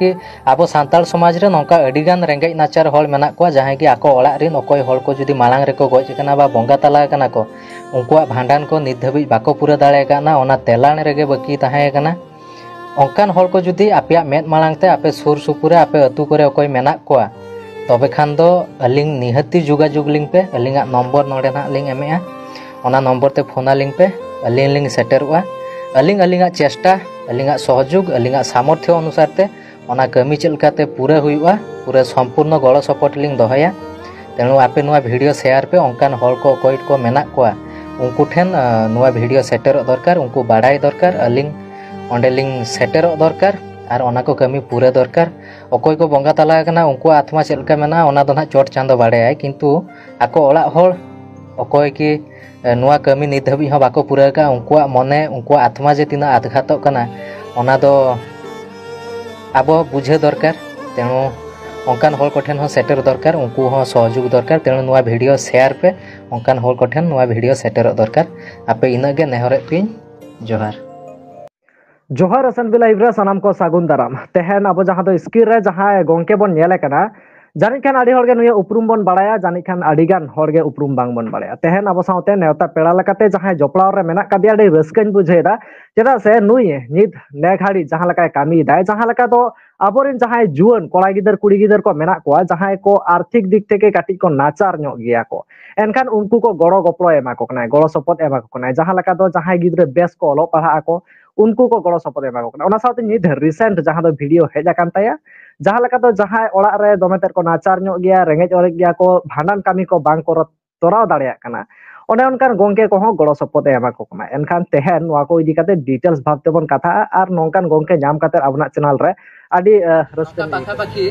कि अब सानताल समाज रे नौका अडीगान रेंगेज नाचार हल मेना को जहां कि आको ओड़ा रे नकोय को जुदी मालांग रे को गज कना बा को उनकुआ भांडान को निध बाको पूरा दाड़े तेलाण रेगे बकी ताहे कना को जुदी आपिया मेद मालांग ते आपे सुर सुपुरे आपे मेना खान अली अलिंग निहति जुगा पे अलिंगा नम्बर नोडे ना लिंग ते लिंग पे अलिंग लिंग सेटरवा अलिंग अलिंगा चेष्टा सहयोग अलिंगा सामर्थ्य अनुसार ᱚᱱᱟ ᱠᱟᱹᱢᱤ ᱪᱮᱫ ᱞᱮᱠᱟᱛᱮ ᱯᱩᱨᱟᱹ ᱦᱩᱭᱩᱜᱼᱟ ᱯᱩᱨᱟᱹ ᱥᱚᱢᱯᱩᱨᱱᱚ ᱜᱚᱲᱚ ᱥᱚᱯᱚᱦᱚᱫ ᱞᱤᱧ ᱫᱚᱦᱚᱭᱟ ᱛᱮᱱᱩ ᱟᱯᱮ ᱱᱚᱣᱟ ᱵᱷᱤᱰᱤᱭᱳ ᱥᱮᱭᱟᱨ ᱯᱮ ᱚᱱᱠᱟᱱ ᱦᱚᱲ ᱠᱚ ᱚᱠᱚᱭ ᱠᱚ ᱢᱮᱱᱟᱜ ᱠᱚᱣᱟ ᱩᱱᱠᱩ ᱴᱷᱮᱱ ᱱᱚᱣᱟ ᱵᱷᱤᱰᱤᱭᱳ ᱥᱮᱴᱮᱨᱚᱜ ᱫᱚᱨᱠᱟᱨ ᱩᱱᱠᱩ ᱵᱟᱲᱟᱭ ᱫᱚᱨᱠᱟᱨ ᱟᱹᱞᱤᱧ ᱚᱸᱰᱮ ᱞᱤᱧ ᱥᱮᱴᱮᱨᱚᱜ ᱫᱚᱨᱠᱟᱨ ᱟᱨ ᱚᱱᱟ ᱠᱚ ᱠᱟᱹᱢᱤ ᱯᱩᱨᱟᱹ ᱫᱚᱨᱠᱟᱨ ᱚᱠᱚᱭ ᱠᱚ ᱵᱚᱸᱜᱟ ᱛᱟᱞᱟ ᱟᱠᱟᱱᱟ ᱩᱱᱠᱩᱣᱟᱜ ᱟᱛᱢᱟ ᱪᱮᱫ ᱞᱮᱠᱟ ᱢᱮᱱᱟᱜᱼᱟ ᱚᱱᱟ ᱫᱚ ᱱᱟᱜ ᱪᱚᱴ ᱪᱟᱸᱫᱚ ᱵᱟᱲᱟᱭᱟᱭ ᱠᱤᱱᱛᱩ ᱟᱠᱚ ᱚᱲᱟᱜ ᱦᱚᱲ ᱚᱠᱚᱭ ᱠᱤ ᱱᱚᱣᱟ ᱠᱟᱹᱢᱤ ᱱᱤᱛ ᱫᱷᱟᱹᱵᱤᱡ ᱦᱚᱸ ᱵᱟᱠᱚ ᱯᱩᱨᱟᱹᱣ ᱠᱟᱜᱼᱟ ᱩᱱᱠᱩᱣᱟᱜ ᱢᱚᱱᱮ ᱩᱱᱠᱩᱣᱟᱜ ᱟᱛᱢᱟ ᱡᱮ ᱛᱤᱱᱟᱹᱜ ᱟᱫᱷᱟᱛᱚᱜ ᱠᱟᱱᱟ ᱚᱱᱟ ᱫᱚ ᱟᱵᱚ ᱵᱩᱡᱷᱟᱹᱣ ᱫᱚᱨᱠᱟᱨ ᱛᱮᱱᱚ ᱚᱱᱠᱟᱱ ᱦᱚᱲ ᱠᱚᱴᱷᱮᱱ ᱦᱚᱸ ᱥᱮᱴᱮᱨ ᱫᱚᱨᱠᱟᱨ ᱩᱱᱠᱩ ᱦᱚᱸ ᱥᱚᱦᱚᱡᱳᱜᱽ ᱫᱚᱨᱠᱟᱨ ᱛᱮᱱᱚ ᱱᱚᱣᱟ ᱵᱷᱤᱰᱤᱭᱳ ᱥᱮᱭᱟᱨ ᱯᱮ ᱚᱱᱠᱟᱱ ᱦᱚᱲ ᱠᱚᱴᱷᱮᱱ ᱱᱚᱣᱟ ᱵᱷᱤᱰᱤᱭᱳ ᱥᱮᱴᱮᱨᱚᱜ ᱫᱚᱨᱠᱟᱨ ᱟᱯᱮ ᱤᱱᱟᱹᱜ ᱜᱮ ᱱᱮᱦᱚᱨᱮᱫ ᱯᱤᱭᱟᱹᱧ ᱡᱚᱦᱟᱨ ᱡᱚᱦᱟᱨ ᱟᱥᱟᱱ ᱵᱤᱞᱟ ᱤᱵᱨᱟ ᱥᱟᱱᱟᱢ ᱠᱚ ᱥᱟᱹᱜᱩᱱ ᱫᱟᱨᱟᱢ ᱛᱮᱦᱮᱧ ᱟᱵᱚ ᱡᱟᱦᱟᱸ ᱫᱚ ᱥᱠᱨᱤᱱ ᱨᱮ ᱡᱟᱦᱟᱸ ᱜᱚᱝᱠᱮ ᱵᱚᱱ ᱧᱮᱞ ᱟᱠᱟᱱᱟ ᱡᱟᱹᱱᱤᱡ ᱠᱷᱟᱱ ᱟᱹᱰᱤ ᱦᱚᱲᱜᱮ ᱱᱩᱭ ᱩᱯᱨᱩᱢ ᱵᱚᱱ ᱵᱟᱲᱟᱭᱟ ᱡᱟᱹᱱᱤᱡ ᱠᱷᱟᱱ ᱟᱹᱰᱤ ᱜᱟᱱ ᱦᱚᱲᱜᱮ ᱩᱯᱨᱩᱢ ᱵᱟᱝ ᱵᱚᱱ ᱵᱟᱲᱟᱭᱟ ᱛᱮᱦᱮᱧ ᱟᱵᱚ ᱥᱟᱶᱛᱮ ᱱᱮᱣᱛᱟ ᱯᱮᱲᱟ ᱞᱮᱠᱟᱛᱮ ᱡᱟᱦᱟᱸᱭ ᱡᱚᱯᱲᱟᱣ ᱨᱮ ᱢᱮᱱᱟᱜ ᱠᱟᱫᱮᱭᱟ ᱟᱹᱰᱤ ᱨᱟᱹᱥᱠᱟᱹᱧ ᱵᱩᱡᱷᱟᱹᱣᱮᱫᱟ ᱪᱮᱫᱟᱜ ᱥᱮ ᱱᱩᱭ ᱱᱤᱛ ᱱᱮ ᱜᱷᱟᱹᱲᱤ ᱡᱟᱦᱟᱸ ᱞᱮᱠᱟᱭ ᱠᱟᱹᱢᱤᱭᱮᱫᱟᱭ ᱡᱟᱦᱟᱸ ᱞᱮᱠᱟ ᱫᱚ ᱟᱵᱚᱨᱮᱱ ᱡᱟᱦᱟᱸᱭ ᱡᱩᱣᱟᱹᱱ ᱠᱚᱲᱟ ᱜᱤᱫᱟᱹᱨ ᱠᱩᱲᱤ ᱜᱤᱫᱟᱹᱨ ᱠᱚ ᱢᱮᱱᱟᱜ ᱠᱚᱣᱟ ᱡᱟᱦᱟᱸᱭ ᱠᱚ आर्थिक दिक থেকে কাটি ᱠᱚ ᱱᱟᱪᱟᱨ ᱧᱚᱜ ᱜᱮᱭᱟ ᱠᱚ ᱮᱱᱠᱷᱟᱱ ᱩᱱᱠᱩ ᱠᱚ ᱜᱚᱲᱚ ᱜᱚᱯᱲᱚ ᱮᱢᱟ ᱠᱚ ᱠᱟᱱᱟᱭ ᱜᱚᱲᱚ ᱥᱚᱯᱚᱦᱚᱫ ᱮᱢᱟ ᱠᱚ ᱠᱟᱱᱟᱭ ᱡᱟᱦᱟᱸ ᱞᱮᱠᱟ ᱫᱚ ᱡᱟᱦᱟᱸᱭ ᱜᱤᱫᱽᱨᱟᱹ ᱵᱮᱥ ᱠᱚ ᱚᱞᱚᱜ ᱯᱟᱲᱦᱟᱜ ᱟᱠᱚ ᱩᱱᱠᱩ ᱠᱚ ᱜᱚᱲᱚ ᱥᱚᱯᱚᱦᱚᱫ ᱮᱢᱟ ᱠᱚ ᱠᱟᱱᱟ ᱚᱱᱟ ᱥᱟᱶᱛᱮ ᱱᱤᱛ ᱨᱤᱥᱮᱱᱴ ᱡᱟᱦᱟᱸ ᱫᱚ ᱵᱷᱤᱰᱤᱭᱳ ᱦᱮᱡ ᱟᱠᱟᱱ ᱛᱟᱭᱟ ᱡᱟᱦᱟᱸ ᱞᱮᱠᱟ ᱫᱚ ᱡᱟᱦᱟᱸᱭ ᱚᱲᱟᱜ ᱨᱮ ᱫᱚᱢᱮ ᱛᱮᱫ ᱠᱚ ᱱᱟᱪᱟᱨ ᱧᱚᱜ ᱜᱮᱭᱟ ᱨᱮᱸᱜᱮᱡ ᱚᱨᱮᱡ ᱜᱮᱭᱟ ᱠᱚ ᱵᱷᱟᱸᱰᱟᱱ ᱠᱟᱹᱢᱤ ᱠᱚ ᱵᱟᱝ ᱠᱚ ᱛᱚᱨᱟᱣ ᱫᱟᱲᱮᱭᱟᱜ ᱠᱟᱱᱟ ᱚᱱᱮ ᱚᱱᱠᱟᱱ ᱜᱚᱝᱠᱮ ᱠᱚᱦᱚᱸ ᱜᱚᱲᱚ ᱥᱚᱯᱚᱦᱚᱫ ᱮ ᱮᱢᱟ ᱠᱚ ᱠᱟᱱᱟ ᱮᱱᱠᱷᱟᱱ ᱛᱮᱦᱮᱧ ᱱᱚᱣᱟ ᱠᱚ ᱤᱫᱤ ᱠᱟᱛᱮ ᱰᱤᱴᱮᱞᱥ ᱵᱷᱟᱵ ᱛᱮᱵᱚᱱ ᱠᱟᱛᱷᱟᱜᱼᱟ ᱟᱨ ᱱᱚᱝᱠᱟᱱ ᱜᱚᱝᱠᱮ ᱧᱟᱢ ᱠᱟᱛᱮ ᱟᱵᱚᱱᱟᱜ ᱪᱮᱱᱮᱞ ᱨᱮ ᱟᱹᱰᱤ ᱨᱟᱹᱥᱠᱟᱹ ᱯᱟᱠᱷᱟ ᱯᱟᱠᱷᱤ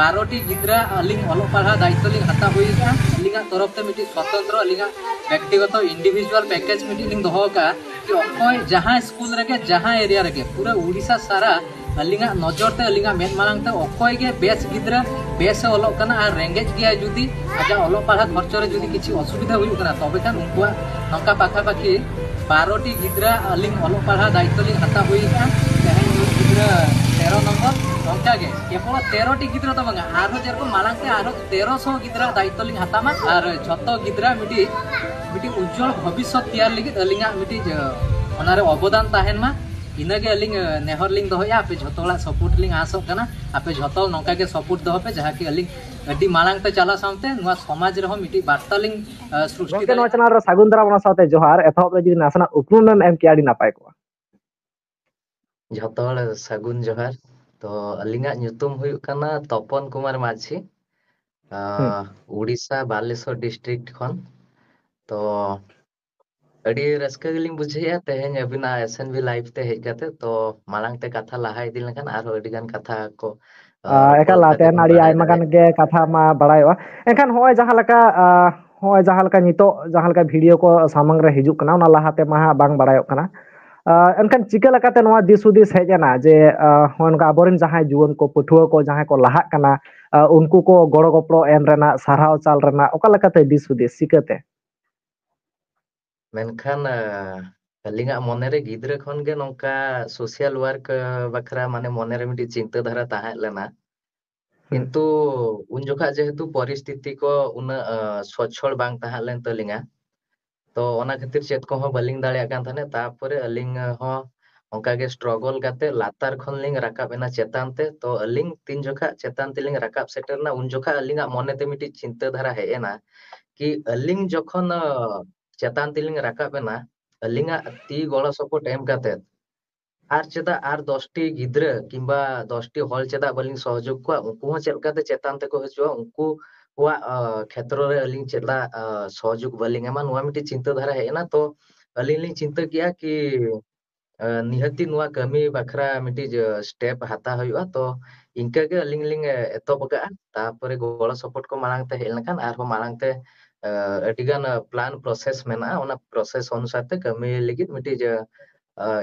बारोटी गिद्रा अलिंग अलोक पढ़ा दायित्व लिंग हता हुई का लिंग तरफ ते मिटी स्वतंत्र लिंग व्यक्तिगत इंडिविजुअल पैकेज मिटी लिंग दोहो का कि ओकोय जहां स्कूल रखे जहां एरिया रखे पूरा उड़ीसा सारा alinga nojor te alinga men malang te okoy ge bes gidra bes e olok kana ar rengej ge judi aja olok parah morchore judi kichi osubidha hui kana tobe kan unkua nongka pakha pakhi paroti gidra aling olok parah daito ling hata hui kana tehen gidra tero nomor nongka ge ke ya pola tero ti gidra to banga aro jerko malang te aro tero so gidra daito ling ma man ar choto gidra miti miti ujol hobi so tiar ligit alinga miti je Onare obodan tahen ma. इनगे अलिंग नेहर लिंग दोया पे जोतोला support लिंग आसोग कना आपे जोतो नोका के support दो पे जहा की अलिंग अड्डी मालांग ते चला सामते नुवा समाज रे हो मिटी बार्ता लिंग सृष्टि दे नचना रे सागुन दरा बना साथे जोहार एथोब रे जिदि नासना उपनुन एम के आडी नापाय को जोतोला सागुन जोहार तो अलिंगा नुतुम हुयु कना तपन कुमार माझी उड़ीसा बालेश्वर डिस्ट्रिक्ट खन तो ᱟᱹᱰᱤ ᱨᱟᱹᱥᱠᱟᱹ ᱜᱮᱞᱤᱧ ᱵᱩᱡᱷᱟᱹᱣᱮᱜᱼᱟ ᱛᱮᱦᱮᱧ ᱟᱹᱵᱤᱱᱟᱜ ᱮᱥ ᱮᱱ ᱵᱤ ᱞᱟᱭᱤᱵᱽ ᱛᱮ ᱦᱮᱡ ᱠᱟᱛᱮ ᱛᱚ ᱢᱟᱲᱟᱝ ᱛᱮ ᱠᱟᱛᱷᱟ ᱞᱟᱦᱟ ᱤᱫᱤ ᱞᱮᱱᱠᱷᱟᱱ ᱟᱨᱦᱚᱸ ᱟᱹᱰᱤ ᱜᱟᱱ ᱠᱟᱛᱷᱟ ᱠᱚ ᱮᱠᱟᱞ ᱛᱮᱦᱮᱧ ᱟᱹᱰᱤ ᱟᱭᱢᱟ ᱜᱟᱱ ᱜᱮ ᱠᱟᱛᱷᱟ ᱢᱟ ᱵᱟᱲᱟᱭᱚᱜᱼᱟ ᱮᱱᱠᱷᱟᱱ ᱦᱚᱸᱜᱼᱚᱭ ᱡᱟᱦᱟᱸ ᱞᱮᱠᱟ ᱦᱚᱸᱜᱼᱚᱭ ᱡᱟᱦᱟᱸ ᱞᱮᱠᱟ ᱱᱤᱛᱚᱜ ᱡᱟᱦᱟᱸ ᱞᱮᱠᱟ ᱵᱷᱤᱰᱤᱭᱳ ᱠᱚ ᱥᱟᱢᱟᱝ ᱨᱮ ᱦᱤᱡᱩᱜ ᱠᱟᱱᱟ ᱚᱱᱟ ᱞᱟᱦᱟᱛᱮ ᱢᱟ ᱦᱟᱸᱜ ᱵᱟᱝ ᱵᱟᱲᱟᱭᱚᱜ ᱠᱟᱱᱟ ᱮᱱᱠᱷᱟᱱ ᱪᱤᱠᱟᱹ ᱞᱮᱠᱟᱛᱮ ᱱᱚᱣᱟ ᱫᱤᱥ ᱦᱩᱫᱤᱥ ᱦᱮᱡ ᱮᱱᱟ ᱡᱮ ᱱᱚᱝᱠᱟ ᱟᱵᱚᱨᱮᱱ ᱡᱟᱦᱟᱸᱭ ᱡᱩᱣᱟᱹᱱ ᱠᱚ ᱯᱟᱹᱴᱷᱩᱣᱟᱹ ᱠᱚ ᱡᱟᱦᱟᱸᱭ ᱠᱚ ᱞᱟᱦᱟᱜ ᱠᱟᱱᱟ ᱩᱱᱠᱩ ᱠᱚ ᱜᱚᱲᱚ ᱜᱚᱯᱲᱚ ᱮᱢ ᱨᱮᱱᱟᱜ ᱥᱟᱨᱦᱟᱣ ᱪᱟᱞ ᱨᱮᱱᱟᱜ ᱚᱠᱟ ᱞᱮᱠᱟᱛᱮ ᱫᱤᱥ ᱦᱩᱫᱤᱥ ᱪᱤᱠᱟᱹᱛᱮ ᱢᱮᱱᱠᱷᱟᱱ ᱟᱹᱞᱤᱧᱟᱜ ᱢᱚᱱᱮᱨᱮ ᱜᱤᱫᱽᱨᱟᱹ ᱠᱷᱚᱱᱜᱮ ᱱᱚᱝᱠᱟ ᱥᱳᱥᱟᱞ ᱣᱟᱨᱠ ᱵᱟᱠᱷᱨᱟ ᱢᱟᱱᱮ ᱢᱚᱱᱮᱨᱮ ᱢᱤᱫᱴᱤᱡ ᱪᱤᱱᱛᱟᱹ ᱫᱷᱟᱨᱟ ᱛᱟᱦᱮᱸ ᱞᱮᱱᱟ ᱠᱤᱱᱛᱩ ᱩᱱ ᱡᱚᱠᱷᱟᱡ ᱡᱮᱦᱮᱛᱩ ᱯᱚᱨᱤᱥᱛᱷᱤᱛᱤ ᱠᱚ ᱩᱱᱟᱹᱜ ᱥᱚᱪᱷᱚᱲ ᱵᱟᱝ ᱛᱟᱦᱮᱸ ᱞᱮᱱ ᱛᱟᱹᱞᱤᱧᱟ ᱛᱚ ᱚᱱᱟ ᱠᱷᱟᱹᱛᱤᱨ ᱪᱮᱫ ᱠᱚᱦᱚᱸ ᱵᱟᱹᱞᱤᱧ ᱫᱟᱲᱮᱭᱟᱜ ᱠᱟᱱ ᱛᱟᱦᱮᱱᱟ ᱛᱟᱨᱯᱚᱨᱮ ᱟᱹᱞᱤᱧ ᱦᱚᱸ ᱚᱱᱠᱟᱜᱮ ᱥᱴᱨᱚᱜᱚᱞ ᱠᱟᱛᱮ ᱞᱟᱛᱟᱨ ᱠᱷᱚᱱ ᱞᱤᱧ ᱨᱟᱠᱟᱵ ᱮᱱᱟ ᱪᱮᱛᱟᱱ ᱛᱮ ᱛᱚ ᱟᱹᱞᱤᱧ ᱛᱤᱱ ᱡᱚᱠᱷᱟᱡ ᱪᱮᱛᱟᱱ ᱛᱮᱞᱤᱧ ᱨᱟᱠᱟᱵ ᱥᱮᱴᱮᱨ ᱮᱱᱟ ᱩᱱ ᱡᱚᱠᱷᱟᱡ ᱟᱹᱞᱤᱧᱟᱜ ᱢᱚᱱᱮᱛᱮ ᱢᱤᱫᱴᱤᱡ ᱪᱤᱱᱛᱟᱹ ᱫᱷᱟᱨᱟ ᱦᱮᱡ ᱮᱱᱟ ᱠᱤ ᱟᱹᱞᱤᱧ ᱡᱚᱠᱷᱚᱱ चेतान तीन रखना अलग तो ती गोपोर्ट एम करते आर चेदा आर दस टी गिद्रा कि दस टी हल चेदा बाली सहयोग को उनको चलते चेतान तक हजार उनको क्षेत्र में अली चेदा सहयोग बाली चिंताधारा हेना तो अली चिंता किया कि निहती नुआ कमी बाखरा मिट्टी स्टेप हाथा हो तो इनका अली एतबा तपर गोपोर्ट को मांगते हेलना मांगते ᱟᱹᱰᱤᱜᱟᱱ ᱯᱞᱟᱱ ᱯᱨᱚᱥᱮᱥ ᱢᱮᱱᱟᱜᱼᱟ ᱚᱱᱟ ᱯᱨᱚᱥᱮᱥ ᱚᱱᱩᱥᱟᱨ ᱛᱮ ᱠᱟᱹᱢᱤ ᱞᱟᱹᱜᱤᱫ ᱢᱤᱫᱴᱤᱡ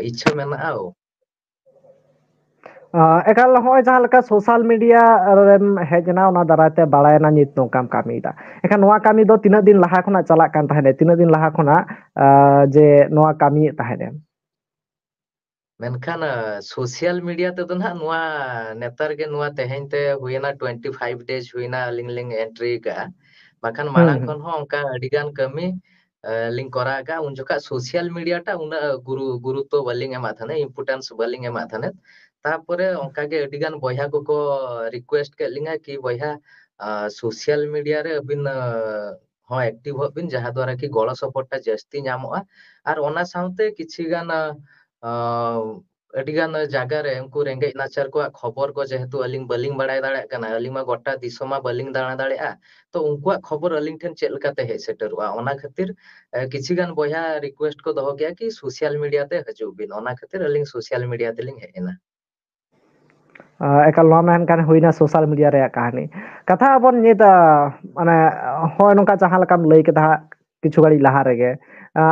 ᱤᱪᱪᱷᱟᱹ ᱢᱮᱱᱟᱜᱼᱟ ᱮᱠᱟᱞ ᱦᱚᱸᱜᱼᱚᱭ ᱡᱟᱦᱟᱸ ᱞᱮᱠᱟ ᱥᱳᱥᱟᱞ ᱢᱤᱰᱤᱭᱟ ᱨᱮᱢ ᱦᱮᱡ ᱮᱱᱟ ᱚᱱᱟ ᱫᱟᱨᱟᱭᱛᱮ ᱵᱟᱲᱟᱭᱮᱱᱟ ᱱᱤᱛ ᱱᱚᱝᱠᱟᱢ ᱠᱟᱹᱢᱤᱭᱮᱫᱟ ᱮᱠᱷᱟᱱ ᱱᱚᱣᱟ ᱠᱟᱹᱢᱤ ᱫᱚ ᱛᱤᱱᱟᱹᱜ ᱫᱤᱱ ᱞᱟᱦᱟ ᱠᱷᱚᱱᱟᱜ ᱪᱟᱞᱟᱜ ᱠᱟᱱ ᱛᱟᱦᱮᱸᱫ ᱛᱤᱱᱟᱹᱜ ᱫᱤᱱ ᱞᱟᱦᱟ ᱠᱷᱚᱱᱟᱜ ᱡᱮ ᱱᱚᱣᱟ ᱠᱟᱹᱢᱤᱭᱮᱫ ᱛᱟᱦᱮᱸᱫ ᱢᱮᱱᱠᱷᱟᱱ ᱥᱳᱥᱤᱭᱟᱞ ᱢᱤᱰᱤᱭᱟ ᱛᱮᱫᱚ ᱱᱟᱜ ᱱᱚᱣᱟ ᱱᱮᱛᱟᱨ ᱜᱮ ᱱᱚᱣᱟ ᱛᱮᱦᱮᱧ ᱛᱮ ᱦᱩᱭᱮᱱᱟ 25 ᱰᱮᱡ ᱦᱩᱭᱮᱱᱟ ᱟᱹᱞᱤᱧ ᱞᱤᱧ ᱮᱱᱴᱨᱤ ᱠᱟᱜᱼᱟ ᱵᱟᱠᱷᱟᱱ ᱢᱟᱲᱟᱝ ᱠᱷᱚᱱ ᱦᱚᱸ ᱚᱱᱠᱟ ᱟᱹᱰᱤᱜᱟᱱ ᱠᱟᱹᱢᱤ ᱞᱤᱧ ᱠᱚᱨᱟᱣ ᱟᱠᱟᱫ ᱩᱱ ᱡᱚᱠᱷᱟᱡ ᱥᱳᱥᱤᱭᱟᱞ ᱢᱤᱰᱤᱭᱟ ᱴᱟ ᱩᱱᱟᱹᱜ ᱜᱩᱨᱩ ᱜᱩᱨᱩᱛᱛᱚ ᱵᱟᱹᱞᱤᱧ ᱮᱢᱟᱜ ᱛᱟᱦᱮᱱᱟ ᱤᱢᱯᱚᱨᱴᱮᱱᱥ ᱵᱟᱹᱞᱤᱧ ᱮᱢᱟᱜ ᱛᱟᱦᱮᱱᱟ ᱛᱟᱯᱚᱨᱮ ᱚᱱᱠᱟᱜᱮ ᱟᱹᱰᱤᱜᱟᱱ ᱵᱚᱭᱦᱟ ᱠᱚᱠᱚ ᱨᱤᱠᱩᱭᱮᱥᱴ ᱠᱮᱫ ᱞᱤᱧᱟ ᱠᱤ ᱵᱚᱭᱦᱟ सोशल मीडिया रे अबिन हाँ एक्टिव बिन जहाँ द्वारा कि गोला सपोर्ट टा जस्ती नाम और साथ किसी ना ᱟᱹᱰᱤᱜᱟᱱ ᱡᱟᱭᱜᱟ ᱨᱮ ᱩᱱᱠᱩ ᱨᱮᱸᱜᱮᱡ ᱱᱟᱪᱟᱨ ᱠᱚᱣᱟᱜ ᱠᱷᱚᱵᱚᱨ ᱠᱚ ᱡᱮᱦᱮᱛᱩ ᱟᱹᱞᱤᱧ ᱵᱟᱹᱞᱤᱧ ᱵᱟᱲᱟᱭ ᱫᱟᱲᱮᱭᱟᱜ ᱠᱟᱱᱟ ᱟᱹᱞᱤᱧ ᱢᱟ ᱜᱚᱴᱟ ᱫᱤᱥᱚᱢ ᱢᱟ ᱵᱟᱹᱞᱤᱧ ᱫᱟᱬᱟ ᱫᱟᱲᱮᱭᱟᱜᱼᱟ ᱛᱚ ᱩᱱᱠᱩᱣᱟᱜ ᱠᱷᱚᱵᱚᱨ ᱟᱹᱞᱤᱧ ᱴᱷᱮᱱ ᱪᱮᱫ ᱞᱮᱠᱟᱛᱮ ᱦᱮᱡ ᱥᱮᱴᱮᱨᱚᱜᱼᱟ ᱚᱱᱟ ᱠᱷᱟᱹᱛᱤᱨ किसी गन बया रिक्वेस्ट को दहो गया कि सोशल मीडिया ते हजू बिन ओना खातिर अलिंग सोशल मीडिया ते लिंग हेना ᱮᱠᱟᱞ ᱱᱚᱣᱟ ᱢᱮᱱ ᱠᱟᱱ ᱦᱩᱭᱱᱟ ᱥᱳᱥᱟᱞ ᱢᱤᱰᱤᱭᱟ ᱨᱮᱭᱟᱜ ᱠᱟᱹᱦᱱᱤ ᱠᱟᱛᱷᱟ ᱟᱵᱚᱱ ᱧᱮᱫᱟ ᱢᱟᱱᱮ ᱦᱚᱸ ᱱᱚᱝᱠᱟ ᱡᱟᱦᱟᱸ ᱞᱮᱠᱟᱢ ᱞᱟᱹᱭ ᱠᱮᱫᱟ ᱠᱤᱪᱷᱩ ᱜᱷᱟᱹᱲᱤᱡ ᱞᱟᱦᱟ ᱨᱮᱜᱮ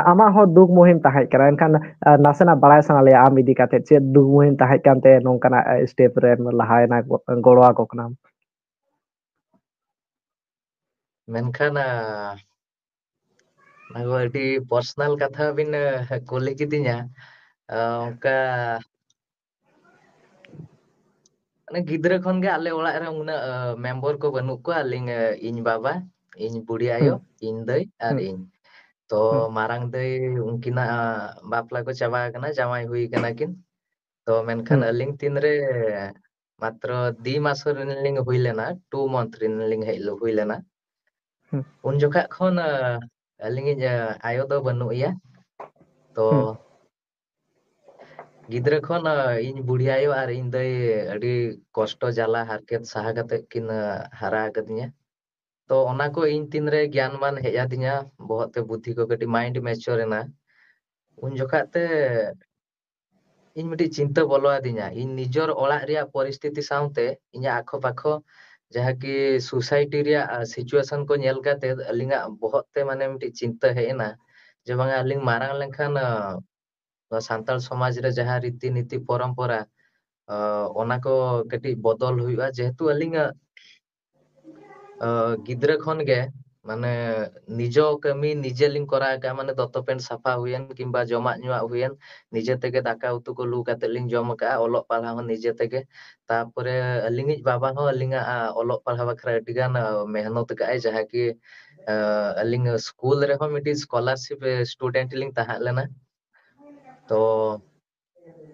ᱟᱢᱟᱜ ᱦᱚᱸ ᱫᱩᱠ ᱢᱩᱦᱤᱢ ᱛᱟᱦᱮᱸ ᱠᱟᱱᱟ ᱮᱱᱠᱷᱟᱱ ᱱᱟᱥᱮᱱᱟᱜ ᱵᱟᱲᱟᱭ ᱥᱟᱱᱟ ᱞᱮᱭᱟ ᱟᱢ ᱤᱫᱤ ᱠᱟᱛᱮ ᱪᱮᱫ ᱫᱩᱠ ᱢᱩᱦᱤᱢ ᱛᱟᱦᱮᱸ ᱠᱟᱱᱛᱮ ᱱᱚᱝᱠᱟᱱᱟᱜ ᱥᱴᱮᱯ ᱨᱮ ᱞᱟᱦᱟᱭᱮᱱᱟ ᱜᱚᱲᱚᱣᱟᱠᱚ ᱠᱟᱱᱟᱢ ᱢᱮᱱᱠᱷᱟᱱ ᱱᱟᱜᱚ ᱟᱹᱰᱤ ᱯᱟᱨᱥᱚᱱᱟᱞ ᱠᱟᱛᱷᱟ ᱵᱤᱱ ᱠᱩᱞᱤ ᱠᱤᱫᱤᱧᱟ ᱚᱱᱠᱟ ᱜᱤᱫᱽᱨᱟᱹ ᱠᱷᱚᱱ ᱜᱮ ᱟᱞᱮ ᱚᱲᱟᱜ ᱨᱮ ᱩᱱᱟᱹᱜ ᱢᱮᱢᱵᱚᱨ ᱠᱚ ᱵᱟᱹᱱᱩᱜ ᱠᱚᱣᱟ ᱟᱹᱞᱤᱧ ᱤᱧ ᱵᱟᱵᱟ in buria hmm. yo in ari hmm. arin to hmm. marang dai ungkina ah, bapla ko chaba kana jamai hui kana kin to men kan linkedin re matro di masor ling hui lena 2 month rin ling hai lo hui lena un jokha khon ah, ling ayo do banu iya. to gidra khon ah, in buria yo arin dai adi kosto jala harket sahagat kin hara gadnya ᱛᱚ ᱚᱱᱟ ᱠᱚ ᱤᱧ ᱛᱤᱱᱨᱮ ᱜᱮᱭᱟᱱᱵᱟᱱ ᱦᱮᱡ ᱟᱫᱤᱧᱟ ᱵᱚᱦᱚᱜ ᱛᱮ ᱵᱩᱫᱷᱤ ᱠᱚ ᱠᱟᱹᱴᱤᱡ ᱢᱟᱭᱤᱱᱰ ᱢᱮᱪᱚᱨ ᱮᱱᱟ ᱩᱱ ᱡᱚᱠᱷᱟᱡ ᱛᱮ ᱤᱧ ᱢᱤᱫᱴᱤᱡ ᱪᱤᱱᱛᱟᱹ ᱵᱚᱞᱚ ᱟᱫᱤᱧᱟ ᱤᱧ ᱱᱤᱡᱚᱨ ᱚᱲᱟᱜ ᱨᱮᱭᱟᱜ ᱯᱚᱨᱤᱥᱛᱷᱤᱛᱤ ᱥᱟᱶᱛᱮ ᱤᱧᱟᱹᱜ ᱟᱠᱷᱚ ᱯᱟᱠᱷᱚ ᱡᱟᱦᱟᱸ ᱠᱤ ᱥᱳᱥᱟᱭᱴᱤ ᱨᱮᱭᱟᱜ ᱥᱤᱪᱩᱭᱮᱥᱚᱱ ᱠᱚ ᱧᱮᱞ ᱠᱟᱛᱮ ᱟᱹᱞᱤᱧᱟᱜ ᱵᱚᱦᱚᱜ ᱛᱮ ᱢᱟᱱᱮ ᱢᱤᱫᱴᱤᱡ ᱪᱤᱱᱛᱟᱹ ᱦᱮᱡ ᱮᱱᱟ ᱡᱮ ᱵᱟᱝᱟ ᱟᱹᱞᱤᱧ ᱢᱟᱨᱟᱝ ᱞᱮᱱᱠᱷᱟᱱ ᱥᱟᱱᱛᱟᱲ ᱥᱚᱢᱟᱡᱽ ᱨᱮ ᱡᱟᱦᱟᱸ ᱨᱤᱛᱤ ᱱᱤᱛᱤ ᱯᱚᱨᱚᱢᱯᱚᱨᱟ ᱚᱱᱟ ᱠᱚ ᱠᱟᱹᱴᱤᱡ ᱵᱚᱫᱚᱞ ᱦᱩᱭᱩᱜᱼᱟ ᱡᱮᱦᱮᱛᱩ ᱟᱹᱞᱤᱧᱟᱜ ᱜᱤᱫᱽᱨᱟᱹ ᱠᱷᱚᱱ ᱜᱮ ᱢᱟᱱᱮ ᱱᱤᱡᱚ ᱠᱟᱹᱢᱤ ᱱᱤᱡᱮ ᱞᱤᱧ ᱠᱚᱨᱟᱣ ᱠᱟᱜᱼᱟ ᱢᱟᱱᱮ ᱫᱚᱛᱚ ᱯᱮᱱ ᱥᱟᱯᱷᱟ ᱦᱩᱭᱮᱱ ᱠᱤᱝᱵᱟ ᱡᱚᱢᱟᱜ ᱧᱩᱣᱟᱜ ᱦᱩᱭᱮᱱ ᱱᱤᱡᱮ ᱛᱮᱜᱮ ᱫᱟᱠᱟ ᱩᱛᱩ ᱠᱚ ᱞᱩ ᱠᱟᱛᱮ ᱞᱤᱧ ᱡᱚᱢ ᱠᱟᱜᱼᱟ ᱚᱞᱚᱜ ᱯᱟᱲᱦᱟᱣ ᱦᱚᱸ ᱱᱤᱡᱮ ᱛᱮᱜᱮ ᱛᱟᱨᱯᱚᱨᱮ ᱟᱹᱞᱤᱧᱤᱡ ᱵᱟᱵᱟ ᱦᱚᱸ ᱟᱹᱞᱤᱧᱟᱜ ᱚᱞᱚᱜ ᱯᱟᱲᱦᱟᱣ ᱵᱟᱠᱷᱨᱟ ᱟᱹᱰᱤ ᱜᱟᱱ ᱢᱮᱦᱱᱚᱛ ᱠᱟᱜᱼᱟᱭ ᱡᱟᱦᱟᱸ ᱠᱤ ᱟᱹᱞᱤᱧ ᱥᱠᱩᱞ ᱨᱮᱦᱚᱸ ᱢᱤᱫᱴᱤᱡ ᱥᱠᱚᱞᱟᱨᱥᱤᱯ ᱥᱴᱩᱰᱮᱱᱴ ᱞᱤᱧ ᱛᱟᱦᱮᱸ ᱞᱮᱱᱟ ᱛᱚ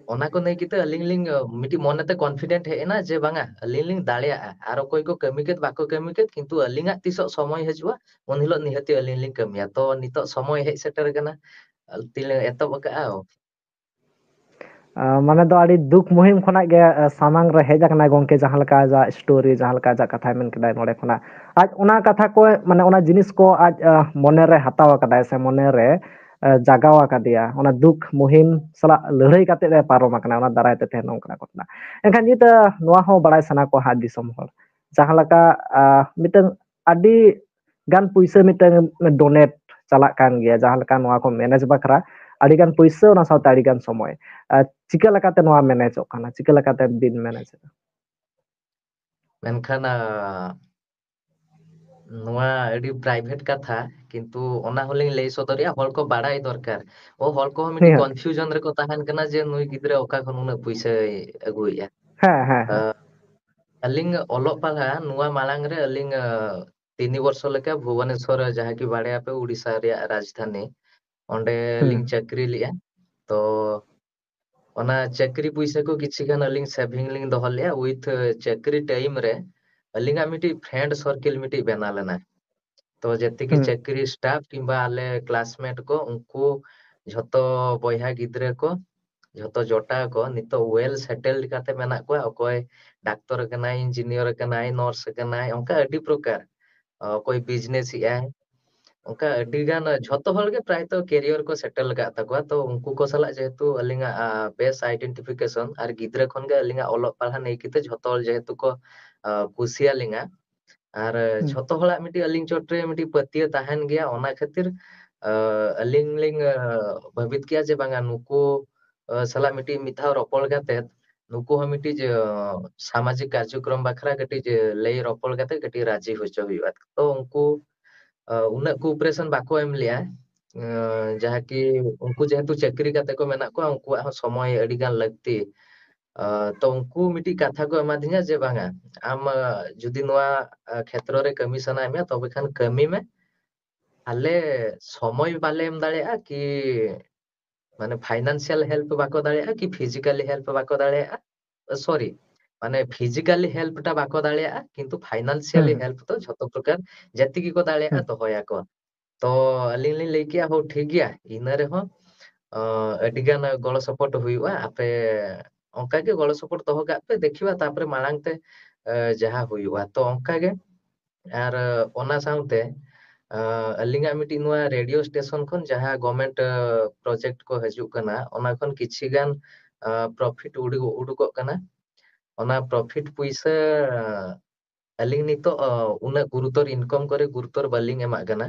ᱚᱱᱟ ᱠᱚ ᱱᱟᱹᱭ ᱠᱤᱛᱟᱹ ᱟᱹᱞᱤᱧ ᱞᱤᱧ ᱢᱤᱫᱴᱤᱡ ᱢᱚᱱᱮᱛᱮ ᱠᱚᱱᱯᱷᱤᱰᱮᱱᱴ ᱦᱮᱡ ᱮᱱᱟ ᱡᱮ ᱵᱟᱝᱟ ᱟᱹᱞᱤᱧ ᱞᱤᱧ ᱫᱟᱲᱮᱭᱟᱜᱼᱟ ᱟᱨ ᱚᱠᱚᱭ ᱠᱚ ᱠᱟᱹᱢᱤ ᱠᱮᱫ ᱵᱟᱠᱚ ᱠᱟᱹᱢᱤ ᱠᱮᱫ ᱠᱤᱱᱛᱩ ᱟᱹᱞᱤᱧᱟᱜ ᱛᱤᱥᱚᱜ ᱥᱚᱢᱚᱭ ᱦᱤᱡᱩᱜᱼᱟ ᱩᱱ ᱦᱤᱞᱳᱜ ᱱᱤᱦᱟᱹᱛᱤ ᱟᱹᱞᱤᱧ ᱞᱤᱧ ᱠᱟᱹᱢᱤᱭᱟ ᱛᱚ ᱱᱤᱛᱚᱜ ᱥᱚᱢᱚᱭ ᱦᱮᱡ ᱥᱮᱴᱮᱨ ᱟᱠᱟᱱᱟ ᱛᱤᱞᱤᱧ ᱮᱛᱚᱦᱚᱵ ᱟᱠᱟᱜᱼᱟ ᱢᱟᱱᱮ ᱫᱚ ᱟᱹᱰᱤ ᱫᱩᱠ ᱢᱩᱦᱤᱢ ᱠᱷᱚᱱᱟᱜ ᱜᱮ ᱥᱟᱢᱟᱝ ᱨᱮ ᱦᱮᱡ ᱟᱠᱟᱱᱟ ᱜᱚᱝᱠᱮ ᱡᱟᱦᱟᱸ ᱞᱮᱠᱟ ᱟᱡᱟᱜ ᱥᱴᱳᱨᱤ ᱡᱟᱦᱟᱸ ᱞᱮᱠᱟ ᱟᱡᱟᱜ ᱠᱟᱛᱷᱟᱭ ᱢᱮᱱ ᱠᱮᱫᱟ ᱱᱚᱰᱮ ᱠᱷᱚᱱᱟᱜ ᱟᱡ ᱚᱱᱟ ᱠᱟᱛᱷᱟ ᱠᱚ ᱢᱟᱱᱮ ᱚᱱᱟ ᱡᱤᱱᱤᱥ ᱠᱚ ᱟᱡ ᱢᱚᱱᱮ ᱨᱮ ᱦᱟᱛᱟᱣ ᱟᱠᱟᱫᱟᱭ ᱥᱮ ᱢᱚᱱᱮ ᱨᱮ Eh, jagawa katia ona duk muhim sala lehrei kate de paro makna ona dara ete te nongkra kotna engkan jita nuwa ho balai sana ko hadis somhol jahalaka uh, eh, miteng adi gan puisa miteng donet calakan gea jahalaka nuwa ko manage bakra adi gan puisa ona sauta adi gan somoy eh, jika laka te nuwa manage okana jika laka te bin manage menkana ᱱᱚᱣᱟ ᱟᱹᱰᱤ private ᱠᱟᱛᱷᱟ ᱠᱤᱱᱛᱩ ᱚᱱᱟ ᱦᱚᱸᱞᱤᱧ ᱞᱟᱹᱭ ᱥᱚᱫᱚᱨᱮᱜᱼᱟ ᱦᱚᱲ ᱠᱚ ᱵᱟᱲᱟᱭ ᱫᱚᱨᱠᱟᱨ ᱚ ᱦᱚᱲ ᱠᱚᱦᱚᱸ ᱢᱤᱫᱴᱤᱡ ᱠᱚᱱᱯᱷᱤᱭᱩᱡᱚᱱ ᱨᱮᱠᱚ ᱛᱟᱦᱮᱱ ᱠᱟᱱᱟ ᱡᱮ ᱱᱩᱭ ᱜᱤᱫᱽᱨᱟᱹ ᱚᱠᱟ ᱠᱷᱚᱱ ᱩᱱᱟᱹᱜ ᱯᱩᱭᱥᱟᱹᱭ ᱟᱹᱜᱩᱭᱮᱜᱼᱟ ᱦᱮᱸ ᱦᱮᱸ ᱟᱹᱞᱤᱧ ᱚᱞᱚᱜ ᱯᱟᱲᱦᱟᱜ ᱱᱚᱣᱟ ᱢᱟᱲᱟᱝ ᱨᱮ ᱟᱹᱞᱤᱧ ᱛᱤᱱ ᱵᱚᱨᱥᱚ ᱞᱮᱠᱟ ᱵᱷᱩᱵᱚᱱᱮᱥᱣᱚᱨ ᱡᱟᱦᱟᱸ ᱠᱤ ᱵᱟᱲᱟᱭ ᱟᱯᱮ उड़ीसा ᱨᱮᱭᱟᱜ ᱨᱟᱡᱽᱫᱷᱟᱱᱤ ᱚᱸᱰᱮ ᱞᱤᱧ ᱪᱟᱹᱠᱨᱤ ᱞᱮᱜᱼᱟ ᱛᱚ ᱚᱱᱟ ᱪᱟᱹᱠᱨᱤ ᱯᱩᱭᱥᱟᱹ ᱠᱚ ᱠᱤᱪᱷᱩ ᱜᱟᱱ ᱟᱹᱞᱤᱧ ᱥᱮᱵᱷᱤᱝ ᱞᱤᱧ ᱫᱚᱦᱚ ᱞᱮᱜᱼᱟ ᱩᱭᱤᱛᱷ ᱪᱟᱹᱠᱨᱤ ᱴᱟᱭᱤᱢ ᱨᱮ अलिंगा मिटी फ्रेंड सर्किल मिटी बना लेना तो जेती के चक्री स्टाफ किंबा आले क्लासमेट को उनको जतो बयहा गिद्रे को जतो जटा को नित वेल सेटल्ड काते मेना को कोई डॉक्टर के ना इंजीनियर के ना नर्स के ना उनका अडी प्रकार कोई बिजनेस या उनका अडीगान जतो होल के प्राय तो करियर को सेटल का तकवा तो उनको को सला जेतु अलिंगा बेस आइडेंटिफिकेशन आर गिद्रे खन के अलिंगा ओलो पाला नै किते जतो जेतु को कुशिया लिंगा और हम्म। छोटो होला मिटी अलिंग चोटरे मिटी पतिया ताहन गया ओना खतिर अलिंग लिंग भवित किया जे बांगा नुको सला मिटी मिथा रोपल गया तहत नुको हम मिटी जे सामाजिक कार्यक्रम बखरा गटी जे ले रोपल गते गटी राजी होचो हुई बात तो उनको उन कोऑपरेशन बाको एम लिया जहा कि उनको जेतु चक्री गते को मेना को उनको समय अडीगा लगती ᱛᱚᱝᱠᱩ ᱢᱤᱴᱤ ᱠᱟᱛᱷᱟ ᱠᱚ ᱮᱢᱟᱫᱤᱧᱟ ᱡᱮ ᱵᱟᱝᱟ ᱟᱢ ᱡᱩᱫᱤ ᱱᱚᱣᱟ ᱠᱷᱮᱛᱨᱚ ᱨᱮ ᱠᱟᱹᱢᱤ ᱥᱟᱱᱟᱭ ᱢᱮᱭᱟ ᱛᱚᱵᱮ ᱠᱷᱟᱱ ᱠᱟᱹᱢᱤ ᱢᱮ ᱟᱞᱮ ᱥᱚᱢᱚᱭ ᱵᱟᱞᱮ ᱮᱢ ᱫᱟᱲᱮᱭᱟᱜᱼᱟ ᱠᱤ ᱢᱟᱱᱮ ᱯᱷᱟᱭᱱᱟᱱᱥᱤᱭᱟᱞ ᱦᱮᱞᱯ ᱵᱟᱠᱚ ᱫᱟᱲᱮᱭᱟᱜᱼᱟ ᱠᱤ ᱯᱷᱤᱡᱤᱠᱟᱞᱤ ᱦᱮᱞᱯ ᱵᱟᱠᱚ ᱫᱟᱲᱮᱭᱟᱜᱼᱟ ᱥᱚᱨᱤ মানে ফিজিক্যালি হেল্পটা বাকো দাঁড়িয়া কিন্তু ফাইনান্সিয়ালি হেল্প তো যত প্রকার যেতিকি কো দাঁড়িয়া তো হয়া কো তো আলিন লিন লেকি হো ঠিক গিয়া ইনারে হ আডিগান ᱜᱚᱲᱚ ᱥᱚᱯᱚᱦᱚᱫ ᱦᱩᱭᱩᱜᱼᱟ ᱟᱯᱮ अंकागे गलसपट दह गए देखा मांगते जहा हुई तो अंकागे आर साउते अलिंगा मिट्टी ना रेडियो स्टेशन खन जहा गवर्नमेंट प्रोजेक्ट को हजना किसी गान प्रॉफिट उड़ुक प्रॉफिट पैसा अलिंग नित उना गुरुतर इनकम करे गुरुतर बालिंग एमा गना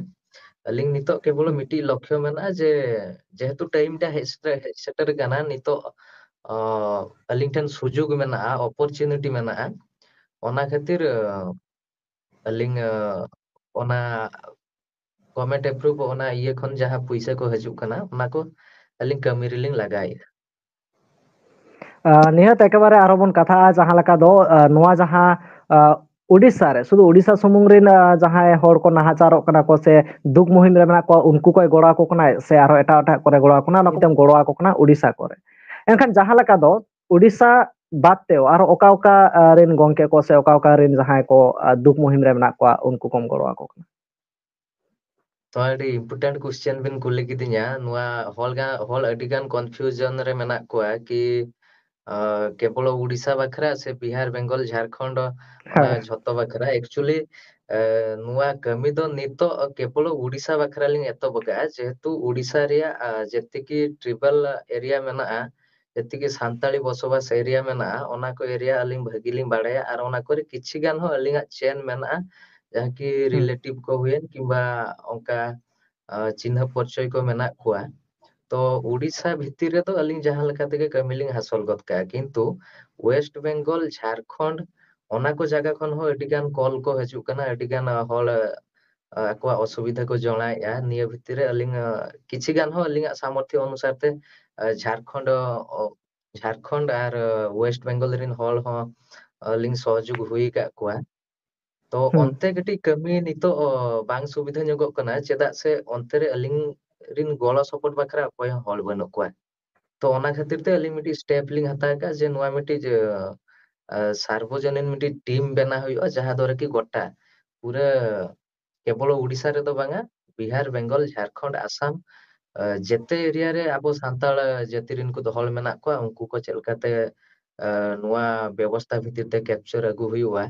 अलिंग नित केवल मिट्टी लक्ष्य मेना जे जेहेतु टाइम टा हेस्टर हेस्टर गना नित तो, ᱟᱹᱞᱤᱧ ᱴᱷᱮᱱ ᱥᱩᱡᱩᱜ ᱢᱮᱱᱟᱜᱼᱟ ᱚᱯᱚᱨᱪᱩᱱᱤᱴᱤ ᱢᱮᱱᱟᱜᱼᱟ ᱚᱱᱟ ᱠᱷᱟᱹᱛᱤᱨ ᱟᱹᱞᱤᱧ ᱚᱱᱟ ᱜᱚᱵᱷᱢᱮᱱᱴ ᱮᱯᱨᱩᱵ ᱚᱱᱟ ᱤᱭᱟᱹ ᱠᱷᱚᱱ ᱡᱟᱦᱟᱸ ᱯᱩᱭᱥᱟᱹ ᱠᱚ ᱦᱤᱡᱩᱜ ᱠᱟᱱᱟ ᱚᱱᱟ ᱠᱚ ᱟᱹᱞᱤᱧ ᱠᱟᱹᱢᱤ ᱨᱮᱞᱤᱧ ᱞᱟᱜᱟᱭᱮᱫᱟ ᱱᱤᱦᱟᱹᱛ ᱮᱠᱮᱵᱟᱨᱮ ᱟᱨᱚ ᱵᱚᱱ ᱠᱟᱛᱷᱟᱜᱼᱟ ᱡᱟᱦᱟᱸ ᱞᱮᱠᱟ ᱫᱚ ᱱᱚᱣᱟ ᱡᱟᱦᱟᱸ ᱩᱲᱤᱥᱥᱟ ᱨᱮ ᱥᱩᱫᱩ ᱩᱲᱤᱥᱥᱟ ᱥᱩᱢᱩᱝ ᱨᱮᱱ ᱡᱟᱦᱟᱸᱭ ᱦᱚᱲ ᱠᱚ ᱱᱟᱦᱟᱪᱟᱨᱚᱜ ᱠᱟᱱᱟ ᱠᱚ ᱥᱮ ᱫᱩᱠ ᱢᱩᱦᱤᱢ ᱨᱮ ᱢᱮᱱᱟᱜ ᱠᱚᱣᱟ ᱩᱱᱠᱩ ᱠᱚᱭ ᱜᱚᱲᱚ ᱟᱠᱚ ᱠᱟᱱᱟ ᱥᱮ ᱟᱨᱚ ᱮᱴᱟᱜ ᱮᱴᱟᱜ ᱠᱚᱨᱮ ᱜᱚᱲᱚ ᱟᱠᱚ ᱠᱟᱱᱟ ᱩᱲᱤᱥᱥᱟ ᱠᱚᱨᱮ ᱮᱱᱠᱷᱟᱱ ᱡᱟᱦᱟᱸ ᱞᱮᱠᱟ ᱫᱚ ᱩᱲᱤᱥᱥᱟ ᱵᱟᱫᱛᱮ ᱟᱨ ᱚᱠᱟ ᱚᱠᱟ ᱨᱮᱱ ᱜᱚᱝᱠᱮ ᱠᱚ ᱥᱮ ᱚᱠᱟ ᱚᱠᱟ ᱨᱮᱱ ᱡᱟᱦᱟᱸᱭ ᱠᱚ ᱫᱩᱠ ᱢᱩᱦᱤᱢ ᱨᱮ ᱢᱮᱱᱟᱜ ᱠᱚᱣᱟ ᱩᱱᱠᱩ तो अड़ी इम्पोर्टेंट क्वेश्चन बिन कुल की दिया नुआ हॉल गा हॉल अड़ी कंफ्यूजन रे मेना कोआ कि केवल ओडिसा बखरा से बिहार बेंगल झारखंड झत बखरा एक्चुअली नुआ कमी दो नितो केवल ओडिसा बखरा लिंग एतो बगा जेहेतु ओडिसा रिया जेते की ट्रिबल एरिया मेना ᱡᱮᱛᱤᱠᱤ ᱥᱟᱱᱛᱟᱲᱤ ᱵᱚᱥᱚᱵᱟᱥ ᱮᱨᱤᱭᱟ ᱢᱮᱱᱟᱜᱼᱟ ᱚᱱᱟ ᱠᱚ ᱮᱨᱤᱭᱟ ᱟᱹᱞᱤᱧ ᱵᱷᱟᱹᱜᱤ ᱞᱤᱧ ᱵᱟᱲᱟᱭᱟ ᱟᱨ ᱚᱱᱟ ᱠᱚᱨᱮ ᱠᱤᱪᱷᱩ ᱜᱟᱱ ᱦᱚᱸ ᱟᱹᱞᱤᱧᱟᱜ ᱪᱮᱱ ᱢᱮᱱᱟᱜᱼᱟ ᱡᱟᱦᱟᱸ ᱠᱤ ᱨᱤᱞᱮᱴᱤᱵ ᱠᱚ ᱦᱩᱭᱮᱱ ᱠᱤᱝᱵᱟ ᱚᱱᱠᱟ चिन्ह परिचय को मेना कुआ तो उड़ीसा भीतर रे तो अलिंग जहां लका तेगे कमिलिंग हासिल गत का किंतु वेस्ट बंगाल झारखंड ओना को जगह खन हो एडिगान कॉल को हजु कना एडिगान हल ᱟᱠᱚᱣᱟᱜ ᱚᱥᱩᱵᱤᱫᱷᱟ ᱠᱚ ᱡᱚᱲᱟᱭᱮᱜᱼᱟ ᱱᱤᱭᱟᱹ ᱵᱷᱤᱛᱤᱨ ᱨᱮ ᱟᱹᱞᱤᱧ ᱠᱤᱪᱷᱤ ᱜᱟᱱ ᱦᱚᱸ ᱟᱹᱞᱤᱧᱟᱜ ᱥᱟᱢᱚᱨᱛᱷᱚ ᱚᱱᱩᱥᱟᱨ ᱛᱮ ᱡᱷᱟᱲᱠᱷᱚᱸᱰ ᱡᱷᱟᱲᱠᱷᱚᱸᱰ ᱟᱨ ᱳᱭᱮᱥᱴ ᱵᱮᱝᱜᱚᱞ ᱨᱮᱱ ᱦᱚᱲ ᱦᱚᱸ ᱟᱹᱞᱤᱧ ᱥᱚᱦᱚᱡᱳᱜᱽ ᱦᱩᱭ ᱟᱠᱟᱫ ᱠᱚᱣᱟ ᱛᱚ ᱚᱱᱛᱮ ᱠᱟᱹᱴᱤᱡ ᱠᱟᱹᱢᱤ ᱱᱤᱛᱚᱜ ᱵᱟᱝ ᱥᱩᱵᱤᱫᱷᱟ ᱧᱚᱜᱚᱜ ᱠᱟᱱᱟ ᱪᱮᱫᱟᱜ ᱥᱮ ᱚᱱᱛᱮ ᱨᱮ ᱟᱹᱞᱤᱧ ᱨᱤᱱ ᱜᱚᱲᱚ ᱥᱚᱯᱚᱦᱚᱫ ᱵᱟᱠᱷᱨᱟ ᱚᱠᱚᱭ ᱦᱚᱸ ᱦᱚᱲ ᱵᱟᱹᱱᱩᱜ ᱠᱚᱣᱟ ᱛᱚ ᱚᱱᱟ ᱠᱷᱟᱹᱛᱤᱨ ᱛᱮ ᱟᱹᱞᱤᱧ ᱢᱤᱫᱴᱤᱡ ᱥᱴᱮᱯ ᱞᱤᱧ ᱦᱟᱛᱟᱣ ᱟᱠᱟᱫ ᱡᱮ ᱱᱚᱣᱟ ᱢᱤᱫᱴᱤᱡ ᱥᱟᱨᱵᱚᱡᱚᱱᱤᱱ ᱢᱤᱫᱴᱤᱡ ᱴᱤᱢ ᱵᱮᱱᱟᱣ ᱦᱩᱭᱩᱜᱼᱟ ᱡᱟᱦᱟᱸ ᱫᱚ ᱨᱮᱠᱤ ᱜᱚᱴᱟ ᱯᱩᱨᱟᱹ କେବଳ ଓଡ଼ିଶାରେ ତ ବାଙ୍ଗା ବିହାର ବେଙ୍ଗଲ ଝାରଖଣ୍ଡ ଆସାମ ᱡᱮᱛᱮ ᱮᱨᱤᱭᱟ ᱨᱮ ᱟᱵᱚ ᱥᱟᱱᱛᱟᱲ ᱡᱟᱹᱛᱤ ᱨᱮᱱ ᱠᱚ ᱫᱚᱦᱚ ᱢᱮᱱᱟᱜ ᱠᱚᱣᱟ ᱩᱱᱠᱩ ᱠᱚ ᱪᱮᱫ ᱞᱮᱠᱟᱛᱮ ᱱᱚᱣᱟ ᱵᱮᱵᱚᱥᱛᱷᱟ ᱵᱷᱤᱛᱤᱨ ᱛᱮ ᱠᱮᱯᱪᱟᱨ ᱟᱹᱜᱩ ᱦᱩᱭᱩᱜᱼᱟ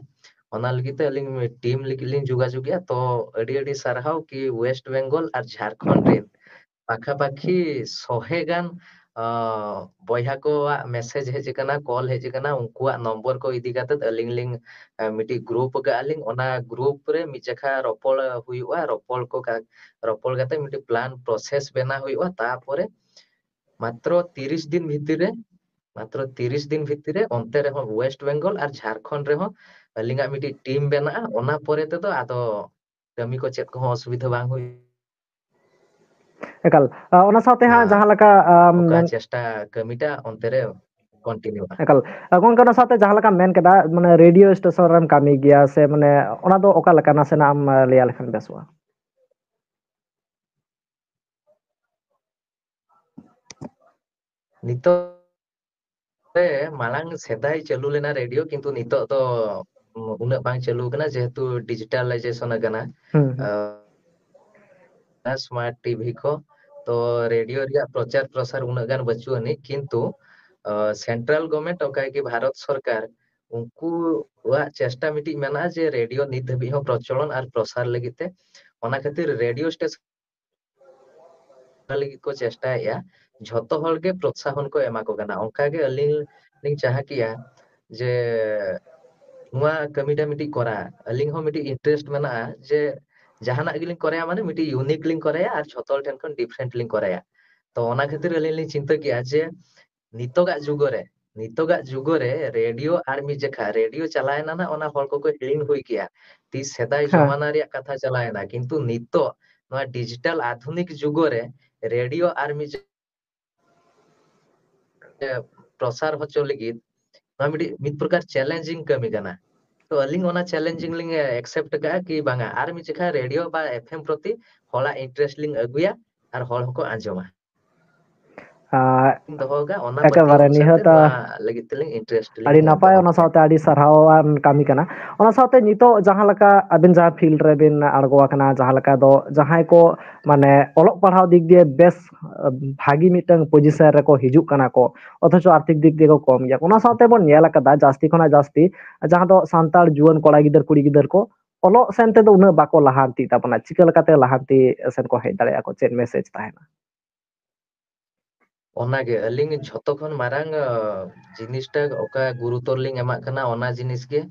ᱚᱱᱟ ᱞᱟᱹᱜᱤᱫ ᱛᱮ ᱟᱹᱞᱤᱧ ᱴᱤᱢ ᱞᱤᱧ ᱡᱳᱜᱟᱡᱳᱜᱮᱜᱼᱟ ᱛᱚ ᱟᱹᱰᱤ ᱟᱹᱰᱤ ᱥᱟᱨᱦᱟᱣ ᱠᱤ ᱳᱭᱮᱥᱴ ᱵᱮᱝᱜᱚᱞ ᱟᱨ ᱡᱷᱟᱲᱠᱷᱚᱸᱰ ᱨᱮᱱ পাখাপাখি শহে গান बया को मेसेज हेजना कॉल हेजना उनको नंबर को इदी करते अलिंग लिंग मिटी ग्रुप का अलिंग ओना ग्रुप रे मिजखा रपल हुआ रपल को का रपल करते मिटी प्लान प्रोसेस बना हुआ तापरे मात्र 30 दिन भीतर रे মাত্র 30 দিন ভিতরে অন্তে রে ওয়েস্ট বেঙ্গল আর ঝাড়খণ্ড রে ᱟᱹᱞᱤᱧᱟᱜ ᱢᱤᱫᱴᱤᱡ ᱴᱤᱢ ᱵᱮᱱᱟᱜᱼᱟ ᱚᱱᱟ ᱯᱚᱨᱮ ᱛᱮᱫᱚ ᱟᱫᱚ ᱠᱟᱹᱢᱤ ᱠᱚ ᱪᱮᱫ ᱠᱚᱦᱚᱸ ᱚᱥᱩᱵᱤᱫᱷᱟ ᱵᱟᱝ ᱦᱩᱭ ᱮᱠᱟᱞ ᱚᱱᱟ ᱥᱟᱶᱛᱮ ᱦᱟᱸᱜ ᱡᱟᱦᱟᱸ ᱞᱮᱠᱟ ᱪᱮᱥᱴᱟ ᱠᱟᱹᱢᱤᱴᱟ ᱚᱱᱛᱮ ᱨᱮ ᱠᱚᱱᱴᱤᱱᱤᱭᱩ ᱮᱠᱟᱞ ᱜᱚᱝᱠᱮ ᱚᱱᱟ ᱥᱟᱶᱛᱮ ᱡᱟᱦᱟᱸ ᱞᱮᱠᱟ ᱢᱮᱱ ᱠᱮᱫᱟ ᱢᱟᱱᱮ ᱨᱮᱰᱤᱭᱳ ᱥᱴᱮᱥᱚᱱ ᱨᱮᱢ ᱠᱟᱹᱢᱤ ᱜᱮᱭᱟ ᱥᱮ ᱢᱟᱱᱮ ᱚᱱᱟ ᱫᱚ ᱚᱠᱟ ᱞᱮᱠᱟ ᱱᱟᱥᱮᱱᱟᱜ ᱮᱢ ᱞᱟᱹᱭᱟ ᱞᱮᱠᱷᱟᱱ ᱵᱮᱥᱚᱜᱼᱟ ᱱᱤᱛᱚᱜ ᱨᱮ ᱢᱟᱲᱟᱝ ᱥᱮᱫᱟᱭ ᱪᱟᱹᱞᱩ ᱞᱮᱱᱟ ᱨᱮᱰᱤᱭᱳ ᱠᱤᱱᱛᱩ ᱱᱤᱛᱚᱜ ᱫᱚ ᱩᱱᱟᱹᱜ ᱵᱟᱝ ᱪᱟᱹᱞᱩ ᱠᱟᱱᱟ ᱡᱮᱦᱮᱛᱩ ᱰᱤᱡᱤᱴᱟᱞᱟᱭᱡᱮᱥᱚᱱ ᱟᱠᱟᱱᱟ ना स्मार्ट टीवी को तो रेडियो प्रचार प्रसार उन्न बचुअन किंतु सेंट्रल गवर्नमेंट और भारत सरकार उनको चेष्टा मिट्टी मेना जे रेडियो नित भी प्रचलन और प्रसार लगते खातिर रेडियो स्टेशन को चेष्टा या जो हे प्रोत्साहन को एमा को गाना उनका के अलिंग चाह किया जे नुआ कमिटा मिट्टी करा अलिंग हो मिट्टी इंटरेस्ट मेना जे ᱡᱟᱦᱟᱱᱟᱜ ᱜᱮᱞᱤᱧ ᱠᱚᱨᱟᱭᱟ ᱢᱟᱱᱮ ᱢᱤᱫᱴᱤᱡ ᱤᱭᱩᱱᱤᱠ ᱞᱤᱧ ᱠᱚᱨᱟᱭᱟ ᱟᱨ ᱡᱷᱚᱛᱚ ᱴᱷᱮᱱ ᱠᱷᱚᱱ ᱰᱤᱯᱷᱟᱨᱮᱱᱴ ᱞᱤᱧ ᱠᱚᱨᱟᱭᱟ ᱛᱚ ᱚᱱᱟ ᱠᱷᱟᱹᱛᱤᱨ ᱟᱹᱞᱤᱧ ᱞᱤᱧ ᱪᱤᱱᱛᱟᱹ ᱠᱮᱜᱼᱟ ᱡᱮ ᱱᱤᱛᱚᱜᱟᱜ ᱡᱩᱜᱽ ᱨᱮ ᱱᱤᱛᱚᱜᱟᱜ ᱡᱩᱜᱽ ᱨᱮ ᱨᱮᱰᱤᱭᱳ ᱟᱨ ᱢᱤᱫ ᱡᱮᱠᱷᱟ ᱨᱮᱰᱤᱭᱳ ᱪᱟᱞᱟᱣᱮᱱᱟ ᱱᱟ ᱚᱱᱟ ᱦᱚᱲ ᱠᱚᱠᱚ ᱦᱤᱲᱤᱧ ᱦᱩᱭ ᱠᱮᱜᱼᱟ ᱛᱤᱥ ᱥᱮᱫᱟᱭ ᱡᱚᱢᱟᱱᱟ ᱨᱮᱭᱟᱜ ᱠᱟᱛᱷᱟ ᱪᱟᱞᱟᱣᱮᱱᱟ ᱠᱤᱱᱛᱩ ᱱᱤᱛᱚᱜ ᱱᱚᱣᱟ ᱰᱤᱡᱤᱴᱟᱞ ᱟᱫᱷᱩᱱᱤᱠ ᱡᱩᱜᱽ ᱨᱮ ᱨᱮᱰᱤᱭᱳ ᱟᱨ ᱢᱤᱫ ᱯᱨᱚᱥᱟᱨ ᱦᱚᱪᱚ ᱞᱟᱹᱜᱤᱫ ᱱᱚᱣᱟ ᱢᱤᱫᱴᱤᱡ ᱢᱤᱫ ᱯᱨᱚᱠᱟᱨ ᱪᱮᱞᱮᱧᱡᱤᱝ ᱠᱟᱹᱢᱤ ᱠᱟᱱᱟ तो अलिंग ओना चैलेंजिंग लिंग एक्सेप्ट का कि बांगा आर्मी चेखा रेडियो बा एफएम प्रति होला इंटरेस्टिंग अगुया आर होल को आंजोमा ᱮᱠᱮᱵᱟᱨᱮ ᱱᱤᱦᱟᱹᱛᱟ ᱞᱟᱹᱜᱤᱫ ᱛᱮᱞᱤᱧ ᱤᱱᱴᱟᱨᱮᱥᱴ ᱟᱹᱰᱤ ᱱᱟᱯᱟᱭ ᱚᱱᱟ ᱥᱟᱶᱛᱮ ᱟᱹᱰᱤ ᱥᱟᱨᱦᱟᱣᱟᱱ ᱠᱟᱹᱢᱤ ᱠᱟᱱᱟ ᱚᱱᱟ ᱥᱟᱶᱛᱮ ᱱᱤᱛᱚᱜ ᱡᱟᱦᱟᱸ ᱞᱮᱠᱟ ᱟᱹᱵᱤᱱ ᱡᱟᱦᱟᱸ ᱯᱷᱤᱞᱰ ᱨᱮᱵᱤᱱ ᱟᱬᱜᱚ ᱟᱠᱟᱱᱟ ᱡᱟᱦᱟᱸ ᱞᱮᱠᱟ ᱫᱚ ᱡᱟᱦᱟᱸᱭ ᱠᱚ ᱢᱟᱱᱮ ᱚᱞᱚᱜ ᱯᱟᱲᱦᱟᱣ ᱫᱤᱠ ᱫᱤᱭᱮ ᱵᱮᱥ ᱵᱷᱟᱜᱤ ᱢᱤᱫᱴᱟᱝ ᱯᱚᱡᱤᱥᱚᱱ ᱨᱮᱠᱚ ᱦᱤᱡᱩᱜ ᱠᱟᱱᱟ ᱠᱚ ᱚᱛᱷᱚᱪᱚ ᱟᱨᱛᱷᱤᱠ ᱫᱤᱠ ᱫᱤᱭᱮ ᱠᱚ ᱠᱚᱢ ᱜᱮᱭᱟ ᱚᱱᱟ ᱥᱟᱶᱛᱮ ᱵᱚᱱ ᱧᱮᱞ ᱟᱠᱟᱫᱟ ᱡᱟᱹᱥᱛᱤ ᱠᱷᱚᱱᱟᱜ ᱡᱟᱹᱥᱛᱤ ᱡᱟᱦᱟᱸ ᱫᱚ ᱥᱟᱱᱛᱟᱲ ᱡᱩᱣᱟᱹᱱ ᱠᱚᱲᱟ ᱜᱤᱫᱟᱹᱨ ᱠᱩᱲᱤ ᱜᱤᱫᱟᱹᱨ ᱠᱚ ᱚᱞᱚᱜ ᱥᱮᱱ ᱛᱮᱫᱚ ᱩᱱᱟᱹᱜ ᱵᱟᱠᱚ ᱞᱟᱦᱟᱱᱛᱤᱜ ᱛᱟᱵᱚᱱᱟ ᱪᱤᱠᱟᱹ ᱞᱮᱠᱟᱛᱮ ᱞᱟᱦᱟᱱᱛᱤ ᱥᱮᱱ ᱠᱚ ᱦᱮᱡ ᱫᱟᱲᱮᱭᱟᱜᱼᱟ ᱠᱚ ᱪᱮᱫ ᱢᱮᱥᱮᱡᱽ ᱛᱟᱦᱮᱱᱟ ᱚᱱᱟᱜᱮ ᱟᱹᱞᱤᱧ ᱡᱷᱚᱛᱚ ᱠᱷᱚᱱ ᱢᱟᱨᱟᱝ ᱡᱤᱱᱤᱥᱴᱟ ᱚᱠᱟ ᱜᱩᱨᱩᱛᱚᱨ ᱞᱤᱧ ᱮᱢᱟᱜ ᱠᱟᱱᱟ ᱚᱱᱟ ᱡᱤᱱᱤᱥ ᱜᱮ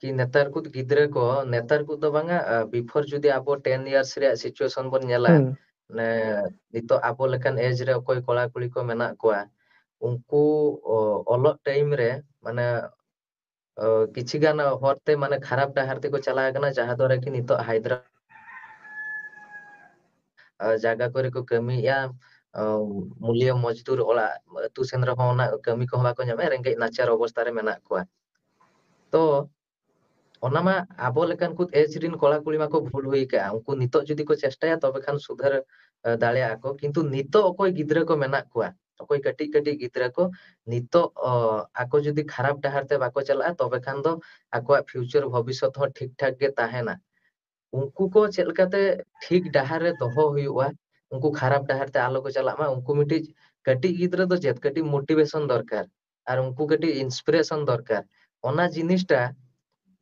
ᱠᱤ ᱱᱮᱛᱟᱨ ᱠᱚ ᱜᱤᱫᱽᱨᱟᱹ ᱠᱚ ᱱᱮᱛᱟᱨ ᱠᱚ ᱫᱚ ᱵᱟᱝᱟ ᱵᱤᱯᱷᱳᱨ ᱡᱩᱫᱤ ᱟᱵᱚ 10 ᱤᱭᱟᱨᱥ ᱨᱮᱭᱟᱜ ᱥᱤᱪᱩᱭᱮᱥᱚᱱ ᱵᱚᱱ ᱧᱮᱞᱟ ᱱᱤᱛᱚᱜ ᱟᱵᱚ ᱞᱮᱠᱟᱱ ᱮᱡ ᱨᱮ ᱚᱠᱚᱭ ᱠᱚᱲᱟ ᱠᱩᱲᱤ ᱠᱚ ᱢᱮᱱᱟᱜ ᱠᱚᱣᱟ ᱩᱱᱠᱩ ᱚᱞᱚᱜ ᱴᱟᱭᱤᱢ ᱨᱮ ᱢᱟᱱᱮ কিছু ᱜᱟᱱ ᱦᱚᱨᱛᱮ ᱢᱟᱱᱮ ᱠᱷᱟᱨᱟᱯ ᱰᱟᱦᱟᱨ ᱛᱮᱠᱚ ᱪᱟᱞᱟᱣ ᱟᱠᱟᱱᱟ ᱡᱟᱦᱟᱸ দ্বারা ᱠᱤ ᱱᱤᱛᱚᱜ হায়দ্রাবাদ ᱡᱟᱭᱜᱟ ᱠᱚᱨᱮ ᱠᱚ কমিয়া ᱢᱩᱞᱭᱟᱹ ᱢᱚᱡᱫᱩᱨ ᱚᱲᱟᱜ ᱟᱹᱛᱩ ᱥᱮᱱ ᱨᱮᱦᱚᱸ ᱚᱱᱟ ᱠᱟᱹᱢᱤ ᱠᱚᱦᱚᱸ ᱵᱟᱠᱚ ᱧᱟᱢᱟ ᱨᱮᱸᱜᱮᱡ ᱱᱟᱪᱟᱨ ᱚᱵᱚᱥᱛᱷᱟ ᱨᱮ ᱢᱮᱱᱟᱜ ᱠᱚᱣᱟ ᱛᱚ ᱚᱱᱟ ᱢᱟ ᱟᱵᱚ ᱞᱮᱠᱟᱱ ᱠᱚ ᱮᱡ ᱨᱮᱱ ᱠᱚᱲᱟ ᱠᱩᱲᱤ ᱢᱟᱠᱚ ᱵᱷᱩᱞ ᱦᱩᱭ ᱠᱟᱜᱼᱟ ᱩᱱᱠᱩ ᱱᱤᱛᱚᱜ ᱡᱩᱫᱤ ᱠᱚ ᱪᱮᱥᱴᱟᱭᱟ ᱛᱚᱵᱮ ᱠᱷᱟᱱ ᱥᱩᱫᱷᱟᱹᱨ ᱫᱟᱲᱮᱭᱟᱜᱼᱟ ᱠᱚ ᱠᱤᱱᱛᱩ ᱱᱤᱛᱚᱜ ᱚᱠᱚᱭ ᱜᱤᱫᱽᱨᱟᱹ ᱠᱚ ᱢᱮᱱᱟᱜ ᱠᱚᱣᱟ ᱚᱠᱚᱭ ᱠᱟᱹᱴᱤᱡ ᱠᱟᱹᱴᱤᱡ ᱜᱤᱫᱽᱨᱟᱹ ᱠᱚ ᱱᱤᱛᱚᱜ ᱟᱠᱚ ᱡᱩᱫᱤ ᱠᱷᱟᱨᱟᱯ ᱰᱟᱦᱟᱨ ᱛᱮ ᱵᱟᱠᱚ ᱪᱟᱞᱟᱜᱼᱟ ᱛᱚᱵᱮ ᱠᱷᱟᱱ ᱫᱚ ᱟᱠᱚᱣᱟᱜ ᱯᱷᱤউᱪᱟᱨ ᱵᱷᱚᱵᱤᱥᱥᱚᱛ ᱦᱚᱸ ᱴᱷᱤᱠ ᱴᱷᱟᱠ ᱜᱮ ᱛᱟᱦᱮᱱᱟ ᱩᱱᱠᱩ ᱠᱚ ᱪᱮᱫ ᱞᱮᱠᱟᱛᱮ ᱴᱷᱤᱠ ᱰᱟᱦᱟᱨ ᱨᱮ ᱫᱚᱦᱚ ᱦᱩᱭᱩᱜᱼᱟ ᱩᱱᱠᱩ ᱠᱷᱟᱨᱟᱯ ᱰᱟᱦᱟᱨ ᱛᱮ ᱟᱞᱚ ᱠᱚ ᱪᱟᱞᱟᱜ ᱢᱟ ᱩᱱᱠᱩ ᱢᱤᱫᱴᱤᱡ ᱠᱟᱹᱴᱤᱡ ᱜᱤᱫᱽᱨᱟᱹ ᱫᱚ ᱪᱮᱫ ᱠᱟᱹᱴᱤᱡ ᱢᱳᱴᱤᱵᱷᱮᱥᱚᱱ ᱫᱚᱨᱠᱟᱨ ᱟᱨ ᱩᱱᱠᱩ ᱠᱟᱹᱴᱤᱡ ᱤᱱᱥᱯᱤᱨᱮᱥᱚᱱ ᱫᱚᱨᱠᱟᱨ ᱚᱱᱟ ᱡᱤᱱᱤᱥᱴᱟ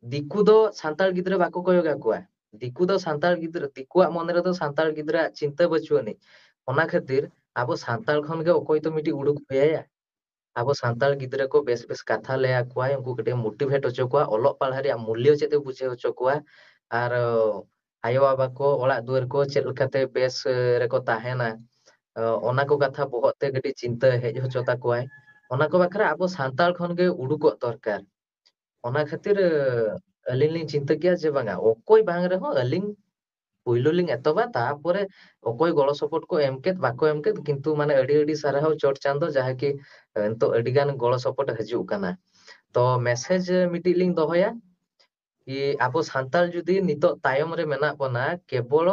ᱫᱤᱠᱩ ᱫᱚ ᱥᱟᱱᱛᱟᱲ ᱜᱤᱫᱽᱨᱟᱹ ᱵᱟᱠᱚ ᱠᱚᱭᱚᱜ ᱟᱠᱚᱣᱟ ᱫᱤᱠᱩ ᱫᱚ ᱥᱟᱱᱛᱟᱲ ᱜᱤᱫᱽᱨᱟᱹ ᱫᱤᱠᱩᱣᱟᱜ ᱢᱚᱱᱮ ᱨᱮᱫᱚ ᱥᱟᱱᱛᱟᱲ ᱜᱤᱫᱽᱨᱟᱹᱣᱟᱜ ᱪᱤᱱᱛᱟᱹ ᱵᱟᱹᱪᱩᱜ ᱟᱹᱱᱤᱡ ᱚᱱᱟ ᱠᱷᱟᱹᱛᱤᱨ ᱟᱵᱚ ᱥᱟᱱᱛᱟᱲ ᱠᱷᱚᱱ ᱜᱮ ᱚᱠᱚᱭ ᱫᱚ ᱢᱤᱫᱴᱤᱡ ᱩᱰᱩᱠ ᱦᱩᱭᱟᱭᱟ ᱟᱵᱚ ᱥᱟᱱᱛᱟᱲ ᱜᱤᱫᱽᱨᱟᱹ ᱠᱚ ᱵᱮᱥ ᱵᱮᱥ ᱠᱟᱛᱷᱟ ᱞᱟᱹᱭ ᱟᱠᱚᱣᱟᱭ ᱩᱱᱠᱩ ᱠᱟᱹᱴᱤᱡ ᱢᱳᱴᱤᱵᱷᱮᱴ ᱦᱚᱪᱚ ᱠᱚᱣᱟ ᱚᱞᱚᱜ ᱯᱟᱲᱦᱟᱜ ᱨᱮᱭᱟᱜ ᱢᱩᱞᱞᱚ ᱪᱮᱫ ᱮ ᱵᱩᱡᱷᱟᱹᱣ ᱦᱚᱪᱚ ᱠᱚᱣᱟ ᱟᱨ ᱟᱭᱳᱼᱵᱟᱵᱟ ᱠᱚ ᱚᱲᱟᱜ ᱫᱩᱣᱟᱹᱨ ᱠᱚ ᱪᱮᱫ ᱞᱮᱠᱟᱛᱮ ᱵᱮᱥ ᱨᱮᱠᱚ ᱛᱟᱦᱮᱱᱟ ᱚᱱᱟ ᱠᱚ ᱠᱟᱛᱷᱟ ᱵᱚᱦᱚᱜ ᱛᱮ ᱠᱟᱹᱴᱤᱡ ᱪᱤᱱᱛᱟᱹ ᱦᱮᱡ ᱦᱚᱪᱚ ᱛᱟᱠᱚᱣᱟᱭ ᱚᱱᱟ ᱠᱚ ᱵᱟᱠᱷᱨᱟ ᱟᱵᱚ ᱥᱟᱱᱛᱟᱲ ᱠᱷᱚᱱ ᱜᱮ ᱩᱰᱩᱠᱚᱜ ᱫᱚᱨᱠᱟর ᱚᱱᱟ ᱠᱷᱟᱹᱛᱤᱨ ᱟᱹᱞᱤᱧ ᱞᱤᱧ ᱪᱤᱱᱛᱟᱹ ᱠᱮᱭᱟ ᱡᱮ ᱵᱟᱝᱟ ᱚᱠᱚᱭ ᱵᱟᱝ ᱨᱮᱦᱚᱸ ᱟᱹᱞᱤᱧ ᱯᱩᱭᱞᱩ ᱞᱤᱧ ᱮᱛᱚᱦᱚᱵᱟ ᱛᱟᱨᱯᱚᱨᱮ ᱚᱠᱚᱭ ᱜᱚᱲᱚ ᱥᱚᱯᱚᱦᱚᱫ ᱠᱚ ᱮᱢ ᱠᱮᱫ ᱵᱟᱠᱚ ᱮᱢ ᱠᱮᱫ ᱠᱤᱱᱛᱩ ᱢᱟᱱᱮ ᱟᱹᱰᱤ ᱟᱹᱰᱤ ᱥᱟᱨᱦᱟᱣ ᱪᱚᱴ ᱪᱟᱸᱫᱚ ᱡᱟᱦᱟᱸ ᱠᱤ ᱱᱤᱛᱚᱜ ᱟᱹᱰᱤ ᱜᱚᱲᱚ ᱥᱚᱯᱚᱦᱚᱫ ᱦᱤᱡᱩᱜ ᱠᱟᱱᱟ ᱛᱚ ᱢᱮᱥᱮᱡᱽ ᱢᱤᱫᱴᱤᱡ ᱞᱤᱧ ᱫᱚᱦᱚᱭᱟ আবো ᱥᱟᱱᱛᱟᱲ যদি নিত ᱛᱟᱭᱚᱢ মেনা ᱢᱮᱱᱟᱜ কেবল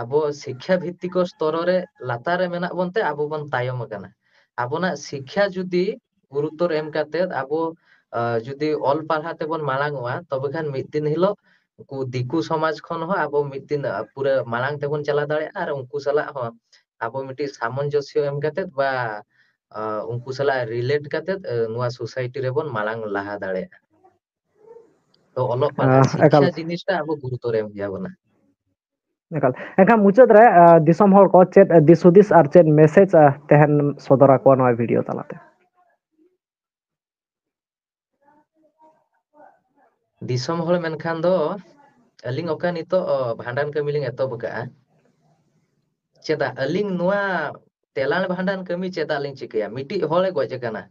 আবো শিক্ষা ভিত্তিক ᱵᱷᱤᱛᱛᱤᱠ লাতারে মেনা ᱞᱟᱛᱟᱨ আবো বন ᱵᱚᱱᱛᱮ কানা ᱵᱚᱱ ᱛᱟᱭᱚᱢ ᱟᱠᱟᱱᱟ ᱟᱵᱚᱱᱟᱜ ᱥᱤᱠᱷᱟ এম কাতে আবো যদি অল পাড়হাতে বন মালাংওয়া তবে খান মিদিন হিল উনকু দিকু সমাজ খন হ আবো মিদিন পুরো মালাং তেবন চালা দাঁড়ে আর উনকু সালা হ আবো মিটি সামঞ্জস্য এম কাতে বা উনকু সালা রিলেট কাতে নোয়া সোসাইটি রে বন মালাং লাহা দাঁড়ে তো অলপ মানে শিক্ষা জিনিসটা আমি গুরুতরে যাব না ᱮᱠᱟᱞ ᱮᱱᱠᱷᱟᱱ ᱢᱩᱪᱟᱹᱫ ᱨᱮ ᱫᱤᱥᱚᱢ ᱦᱚᱲ ᱠᱚ ᱪᱮᱫ ᱫᱤᱥ ᱦᱩᱫᱤᱥ ᱟᱨ ᱪᱮᱫ ᱢᱮᱥᱮᱡᱽ ᱛᱮᱦᱮᱱ ᱥᱚᱫᱚᱨ ᱟᱠᱚᱣᱟ ᱱᱚᱣᱟ ᱵᱷᱤᱰᱤᱭᱳ ᱛᱟᱞᱟᱛᱮ ᱫᱤᱥᱚᱢ ᱦᱚᱲ ᱢᱮᱱᱠᱷᱟᱱ ᱫᱚ ᱟᱹᱞᱤᱧ ᱚᱠᱟ ᱱᱤᱛᱚᱜ ᱵᱷᱟᱸᱰᱟᱱ ᱠᱟᱹᱢᱤ ᱞᱤᱧ ᱮᱛᱚᱦᱚᱵ ᱟᱠᱟᱜᱼᱟ ᱪᱮᱫᱟᱜ ᱟᱹᱞᱤᱧ ᱱᱚᱣᱟ ᱛᱮᱞᱟᱱ ᱵᱷᱟᱸᱰᱟᱱ ᱠᱟᱹᱢᱤ ᱪᱮᱫᱟᱜ ᱞᱤᱧ ᱪᱤᱠᱟᱹᱭᱟ ᱢᱤᱫᱴᱤᱡ ᱦᱚᱲᱮ ᱜᱚᱡ ᱟᱠᱟᱱᱟ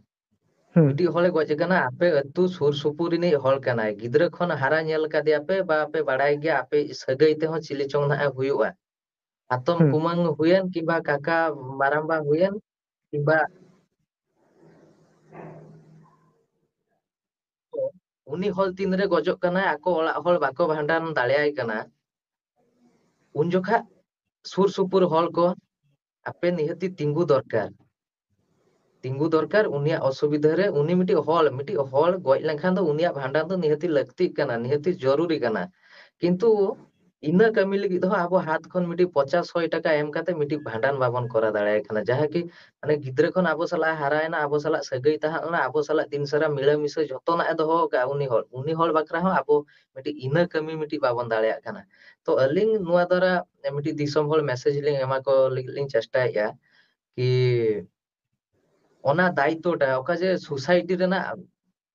ᱦᱩᱸ᱾ ᱢᱤᱫᱴᱤᱡ ᱦᱚᱲᱮ ᱜᱚᱡ ᱟᱠᱟᱱᱟ ᱟᱯᱮ ᱟᱹᱛᱩ ᱥᱩᱨ ᱥᱩᱯᱩᱨ ᱨᱤᱱᱤᱡ ᱦᱚᱲ ᱠᱟᱱᱟᱭ ᱜᱤᱫᱽᱨᱟᱹ ᱠᱷᱚᱱ ᱦᱟᱨᱟ ᱧᱮᱞ ᱠᱟᱫᱮᱭᱟ ᱯᱮ ᱵᱟ ᱯᱮ ᱵᱟᱲᱟᱭ ᱜᱮᱭᱟ ᱟᱯᱮ ᱥᱟᱹᱜᱟᱹᱭ ᱛᱮᱦᱚᱸ ᱪᱤᱞᱤ ᱪᱚᱝ ᱱᱟᱦᱟᱜ ᱮ ᱦᱩᱭᱩᱜᱼᱟ ᱦᱟᱛᱚᱢ ᱦᱩᱸ᱾ ᱠᱩᱢᱟᱹᱝ ᱦᱩᱭᱮᱱ ᱠᱤᱝᱵᱟ ᱠᱟᱠᱟ ᱢᱟᱨᱟᱝᱵᱟ ᱦᱩᱭᱮᱱ ᱠᱤᱝᱵᱟ ᱛᱚ ᱩᱱᱤ ᱦᱚᱲ ᱛᱤᱱᱨᱮ ᱜᱚᱡᱚᱜ ᱠᱟᱱᱟᱭ ᱟᱠᱚ ᱚᱲᱟᱜ ᱦᱚᱲ ᱵᱟᱠᱚ ᱵᱷᱟᱸᱰᱟᱱ ᱫᱟᱲᱮᱭᱟᱭ ᱠᱟᱱᱟ ᱩᱱ ᱡᱚᱠᱷᱟᱜ ᱥᱩᱨ ᱥᱩᱯᱩᱨ ᱦᱚᱲ ᱠᱚ ᱟᱯᱮ ᱱᱤᱦᱟᱹᱛᱤ ᱛᱤᱸᱜᱩ ᱫᱚᱨᱠᱟᱨ ᱛᱤᱸᱜᱩ ᱫᱚᱨᱠᱟᱨ ᱩᱱᱤᱭᱟᱜ ᱚᱥᱩᱵᱤᱫᱷᱟ ᱨᱮ ᱩᱱᱤ ᱢᱤᱫᱴᱤᱡ ᱦᱚᱲ ᱢᱤᱫᱴᱤᱡ ᱦᱚᱲ ᱜᱚᱡ ᱞᱮᱱᱠᱷᱟᱱ ᱫᱚ ᱩᱱᱤᱭᱟᱜ ᱵᱷᱟᱸᱰᱟᱱ ᱫᱚ ᱱᱤᱦᱟᱹᱛᱤ ᱞᱟᱹᱠᱛᱤᱜ ᱠᱟᱱᱟ ᱱᱤᱦᱟᱹᱛᱤ ᱡᱚᱨᱩᱨᱤ ᱠᱟᱱᱟ ᱠᱤᱱᱛᱩ ᱤᱱᱟᱹ ᱠᱟᱹᱢᱤ ᱞᱟᱹᱜᱤᱫ ᱦᱚᱸ ᱟᱵᱚ ᱦᱟᱛ ᱠᱷᱚᱱ ᱢᱤᱫᱴᱤᱡ ᱯᱚᱪᱟᱥ ᱥᱚᱭ ᱴᱟᱠᱟ ᱮᱢ ᱠᱟᱛᱮ ᱢᱤᱫᱴᱤᱡ ᱵᱷᱟᱸᱰᱟᱱ ᱵᱟᱵᱚᱱ ᱠᱚᱨᱟᱣ ᱫᱟᱲᱮᱭᱟᱭ ᱠᱟᱱᱟ ᱡᱟᱦᱟᱸ ᱠᱤ ᱢᱟᱱᱮ ᱜᱤᱫᱽᱨᱟᱹ ᱠᱷᱚᱱ ᱟᱵᱚ ᱥᱟᱞᱟᱜ ᱦᱟᱨᱟᱭᱮᱱᱟ ᱟᱵᱚ ᱥᱟᱞᱟᱜ ᱥᱟᱹᱜᱟᱹᱭ ᱛᱟᱦᱮᱸ ᱞᱮᱱᱟ ᱟᱵᱚ ᱥᱟᱞᱟᱜ ᱫᱤᱱ ᱥᱟᱨᱟ ᱢᱤᱞᱟᱹᱢᱤᱥᱟᱹ ᱡᱚᱛᱚᱱᱟᱜ ᱮ ᱫᱚᱦᱚ ᱟᱠᱟᱫᱼᱟ ᱩᱱᱤ ᱦᱚᱲ ᱩᱱᱤ ᱦᱚᱲ ᱵᱟᱠᱷᱨᱟ ᱦᱚᱸ ᱟᱵᱚ ᱢᱤᱫᱴᱤᱡ ᱤᱱᱟᱹ ᱠᱟᱹᱢᱤ ᱢᱤᱫᱴᱤᱡ ᱵᱟᱵᱚᱱ ᱫᱟᱲᱮᱭᱟᱜ ᱠᱟᱱᱟ ᱛᱚ ᱟᱹᱞᱤᱧ ᱱᱚᱣᱟ ᱫᱟᱨᱟ ᱢᱤᱫᱴᱤᱡ ᱫᱤᱥᱚᱢ ᱦᱚᱲ ᱢᱮᱥᱮᱡᱽ ᱞᱤᱧ ᱮᱢᱟ ᱠᱚ ᱞᱟᱹᱜᱤᱫ ᱞᱤᱧ ᱪᱮᱥᱴᱟᱭᱮᱫᱼᱟ ᱠᱤ ᱚᱱᱟ ᱫᱟᱭᱤᱛᱛᱚ ᱴᱟ ᱚᱠᱟ ᱡᱮ ᱥᱳᱥᱟᱭᱴᱤ ᱨᱮᱱᱟᱜ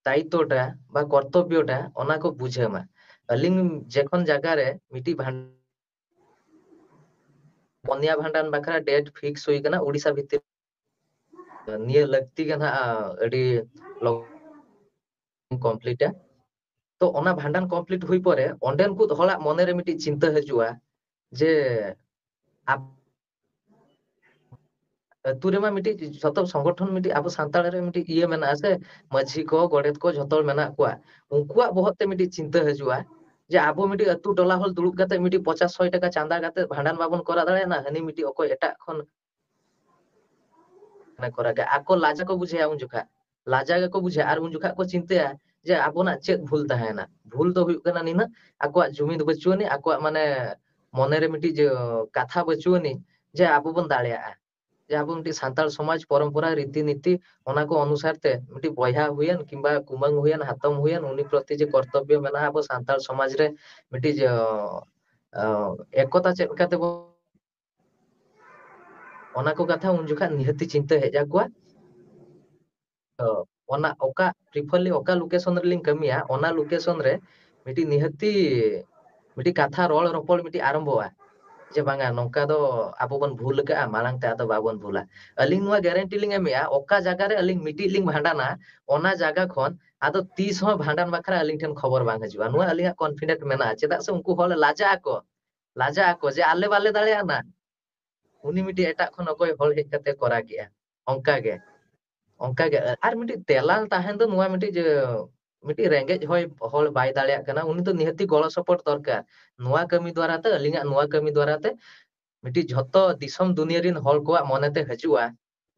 ᱫᱟᱭᱤᱛᱛᱚ ᱴᱟ ᱵᱟ ᱠᱚᱨᱛᱚᱵᱵᱚ ᱴᱟ ᱚᱱᱟ ᱠᱚ ᱵᱩᱡᱷᱟᱹᱣ ᱢᱟ ᱟᱹᱞᱤᱧ ᱡᱚᱠᱷᱚᱱ ᱡᱟᱭᱜᱟ ᱨᱮ ᱢᱤᱫᱴᱤᱡ ᱵᱷᱟᱱ ᱯᱚᱱᱭᱟ ᱵᱷᱟᱱᱰᱟᱱ ᱵᱟᱠᱷᱨᱟ ᱰᱮᱴ ᱯᱷᱤᱠᱥ ᱦᱩᱭ ᱠᱟᱱᱟ ᱳᱲᱤᱥᱟ ᱵᱷᱤᱛᱤᱨ নিয়ে লাগতি গানা আডি কমপ্লিট তো ওনা ভান্ডান কমপ্লিট হই পরে অন্ডেন কু হলা মনে রে মিটি চিন্তা হজুয়া যে আপ ᱛᱩᱨᱮᱢᱟ ᱢᱤᱫᱴᱤᱡ ᱡᱚᱛᱚ ᱥᱚᱝᱜᱚᱴᱷᱚᱱ ᱢᱤᱫᱴᱤᱡ ᱟᱵᱚ ᱥᱟᱱᱛᱟᱲ ᱨᱮ ᱢᱤᱫᱴᱤᱡ ᱤᱭᱟᱹ ᱢᱮᱱᱟᱜᱼᱟ ᱥᱮ ᱢᱟᱹᱡᱷᱤ ᱠᱚ ᱜᱚᱰᱮᱛ ᱠᱚ ᱡᱚᱛᱚ ᱦᱚᱲ ᱢᱮᱱᱟᱜ ᱠᱚᱣᱟ ᱩᱱᱠᱩᱣᱟᱜ ᱵᱚᱦᱚᱜ ᱛᱮ ᱢᱤᱫᱴᱤᱡ ᱪᱤᱱᱛᱟᱹ ᱦᱤᱡᱩᱜᱼᱟ ᱡᱮ ᱟᱵᱚ ᱢᱤᱫᱴᱤᱡ ᱟᱹᱛᱩ ᱴᱚᱞᱟ ᱦᱚᱲ ᱫᱩᱲᱩᱵ ᱠᱟᱛᱮ ᱢᱤᱫᱴᱤᱡ ᱯᱚᱪᱟᱥ ᱥᱚᱭ ᱴᱟᱠᱟ ᱪᱟᱸᱫᱟ ᱠᱟᱛᱮ ᱵᱷᱟᱸᱰᱟᱱ ᱵᱟᱵᱚᱱ ᱠᱚᱨᱟᱣ ᱫᱟᱲᱮᱭᱟᱜᱼᱟ ᱦᱟᱹᱱᱤ ᱢᱤᱫᱴᱤᱡ ᱚᱠᱚᱭ ᱮᱴᱟᱜ ᱠᱷᱚᱱ ᱠᱚᱨᱟ ᱜᱮ ᱟᱠᱚ ᱞᱟᱡᱟ ᱠᱚ ᱵᱩᱡᱷᱟᱹᱣᱟ ᱩᱱ ᱡᱚᱠᱷᱟ ᱞᱟᱡᱟ ᱜᱮᱠᱚ ᱵᱩᱡᱷᱟᱹᱣᱟ ᱟᱨ ᱩᱱ ᱡᱚᱠᱷᱟ ᱠᱚ ᱪᱤᱱᱛᱟᱹᱭᱟ ᱡᱮ ᱟᱵᱚᱱᱟᱜ ᱪᱮᱫ ᱵᱷᱩᱞ ᱛᱟᱦᱮᱱᱟ ᱵᱷᱩᱞ ᱫᱚ ᱦᱩᱭᱩᱜ ᱠᱟᱱᱟ ᱱᱤᱱᱟᱹᱜ ᱟᱠᱚᱣᱟᱜ ᱡᱩᱢᱤᱫ ᱵᱟᱹᱪᱩᱜ ᱟᱹᱱᱤᱡ ᱟᱠᱚᱣᱟᱜ ᱢᱟᱱᱮ ᱢᱚᱱᱮᱨᱮ ᱢᱤᱫᱴᱤᱡ ᱠᱟᱛᱷᱟ ᱵᱟᱹᱪᱩᱜ ᱟᱹᱱᱤᱡ ᱡᱮ ᱟᱵᱚ ᱵᱚᱱ ᱫᱟᱲᱮᱭᱟᱜᱼᱟ ᱡᱟᱦᱟᱸᱵᱚ ᱢᱤᱫᱴᱤᱡ ᱥᱟᱱᱛᱟᱲ ᱥᱚᱢᱟᱡᱽ ᱯᱚᱨᱚᱢᱯᱚᱨᱟ ᱨᱤᱛᱤᱱᱤᱛᱤ ᱚᱱᱟ ᱠᱚ ᱚᱱᱩᱥᱟᱨ ᱛᱮ ᱢᱤᱫᱴᱤᱡ ᱵᱚᱭᱦᱟ ᱦᱩᱭᱮᱱ ᱠᱤᱝᱵᱟ ᱠᱩᱢᱟᱹᱝ ᱦᱩᱭᱮᱱ ᱦᱟᱛᱚᱢ ᱦᱩᱭᱮᱱ ᱩᱱᱤ ᱯᱨᱚᱛᱤ ᱡᱮ ᱠᱚᱨᱛᱚᱵᱵᱚ ᱢᱮᱱᱟᱜᱼᱟ ᱟᱵᱚ ᱥᱟᱱᱛᱟᱲ ᱥᱚᱢᱟᱡᱽ ᱨᱮ ᱢᱤᱫᱴᱤᱡ একতা ᱪᱮᱫ ᱞᱮᱠᱟ ᱛᱮᱵᱚ ᱚᱱᱟ ᱠᱚ ᱠᱟᱛᱷᱟ ᱩᱱ ᱡᱚᱠᱷᱟᱡ ᱱᱤᱦᱟᱹᱛᱤ ᱪᱤᱱᱛᱟᱹ ᱦᱮᱡ ᱟᱠᱚᱣᱟ ᱚᱱᱟ ᱚᱠᱟ ᱯᱨᱤফᱟᱨᱞᱤ ᱚᱠᱟ লোকেশন ᱨᱮᱞᱤᱧ ᱠᱟᱹᱢᱤᱭᱟ ᱚᱱᱟ লোকেশন ᱨᱮ ᱢᱤᱫᱴᱤᱡ ᱱᱤᱦᱟᱹᱛᱤ ᱢᱤᱫᱴᱤᱡ ᱠᱟᱛᱷᱟ ᱨᱚᱲ ᱨᱚᱯᱚᱲ ᱢᱤᱫᱴᱤᱡ ᱟᱨᱟᱢᱵᱚᱜᱼᱟ ᱡᱮ ᱵᱟᱝᱟ ᱱᱚᱝᱠᱟ ᱫᱚ ᱟᱵᱚ ᱵᱚᱱ ᱵᱷᱩᱞ ᱠᱟᱜᱼᱟ ᱢᱟᱲᱟᱝ ᱛᱮ ᱟᱫᱚ ᱵᱟᱵᱚᱱ ᱵᱷᱩᱞᱟ ᱟᱹᱞᱤᱧ ᱱᱚᱣᱟ ᱜᱮᱨᱮᱱᱴᱤ ᱞᱤᱧ ᱮᱢᱮᱜᱼᱟ ᱚᱠᱟ ᱡᱟᱭᱜᱟ ᱨᱮ ᱟᱹᱞᱤᱧ ᱢᱤᱴᱤᱡ ᱞᱤᱧ ᱵᱷᱟᱸᱰᱟᱱᱟ ᱚᱱᱟ ᱡᱟᱭᱜᱟ ᱠᱷᱚᱱ ᱟᱫᱚ ᱛᱤᱥ ᱦᱚᱸ ᱵᱷᱟᱸᱰᱟᱱ ᱵᱟᱠᱷᱨᱟ ᱟᱹᱞᱤᱧ ᱴᱷᱮᱱ ᱠᱷᱚᱵᱚᱨ ᱵᱟᱝ ᱦᱤᱡᱩᱜᱼᱟ ᱱᱚᱣᱟ ᱟᱹᱞᱤᱧᱟᱜ ᱠᱚᱱᱯᱷᱤᱰᱮᱱᱴ ᱢᱮᱱᱟᱜᱼᱟ ᱪᱮᱫᱟᱜ ᱥᱮ ᱩᱱᱠᱩ ᱦᱚᱲ ᱞᱟᱡᱟᱜ ᱟᱠᱚ ᱞᱟᱡᱟᱜ ᱟᱠᱚ ᱡᱮ ᱟᱞᱮ ᱵᱟᱞᱮ ᱫᱟᱲᱮᱭᱟᱜᱼᱟ ᱩᱱᱤ ᱢᱤᱴᱤᱡ ᱮᱴᱟᱜ ᱠᱷᱚᱱ ᱚᱠᱚᱭ ᱦᱚᱲ ᱦᱮᱡ ᱠᱟᱛᱮ ᱠᱚᱨᱟᱣ ᱠᱮᱜᱼᱟ ᱚᱱᱠᱟ ᱜᱮ ᱚᱱᱠᱟ ᱜᱮ ᱟᱨ ᱢᱤᱴᱤᱡ ᱛᱮᱞᱟ ᱛᱟᱦᱮᱱ ᱫᱚ ᱱᱚᱣᱟ ᱢᱤᱴᱤᱡ miti rengge hoi hoi bai dale akana unu tu nihati golo sopor torka nua kemi dua rata lingga nua dua rata mesti joto di som dunia rin hol kua monete hajua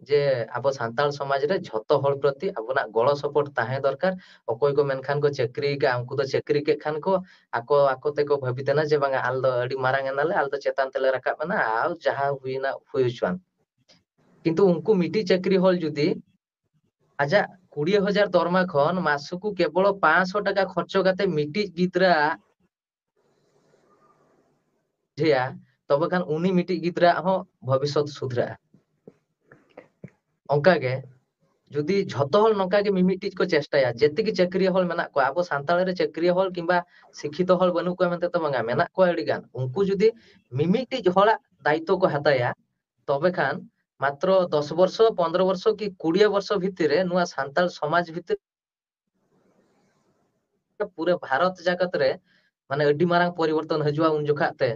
je abo santal soma jere joto hol proti abo na golo sopor tahe torka oko iko men kanko cekri ke angku cekri ke kanko ako ako teko pepi tena je banga aldo di marang ena le aldo cetan tele raka mana aldo jaha wina fuyu chuan kinto unku mesti cekri hol judi aja कोड़े हजार दरमा खन मस को केवल पांच time खर्च करते मिट्टी गिद्रा झिया तब खान उन्नी मिट्टी गिद्रा हाँ भविष्य सुधरा अंका के जदि जत हल नौका मिमिटीज को चेष्टा जी चक्रिया हल मेना अब सान चक्रिया हल कि शिक्षित हल बनू उनको जदि मिमिटीज हल दायित्व को हत्या तब खान মাত্র দশ বর্ষ পনের বর্ষ কি কুড়ি বর্ষ ভিতরে নয় সাঁতাল সমাজ ভিতরে পুরো ভারত জাগত মানে আডি মারা পরিবর্তন হজুয়া উন জোখাতে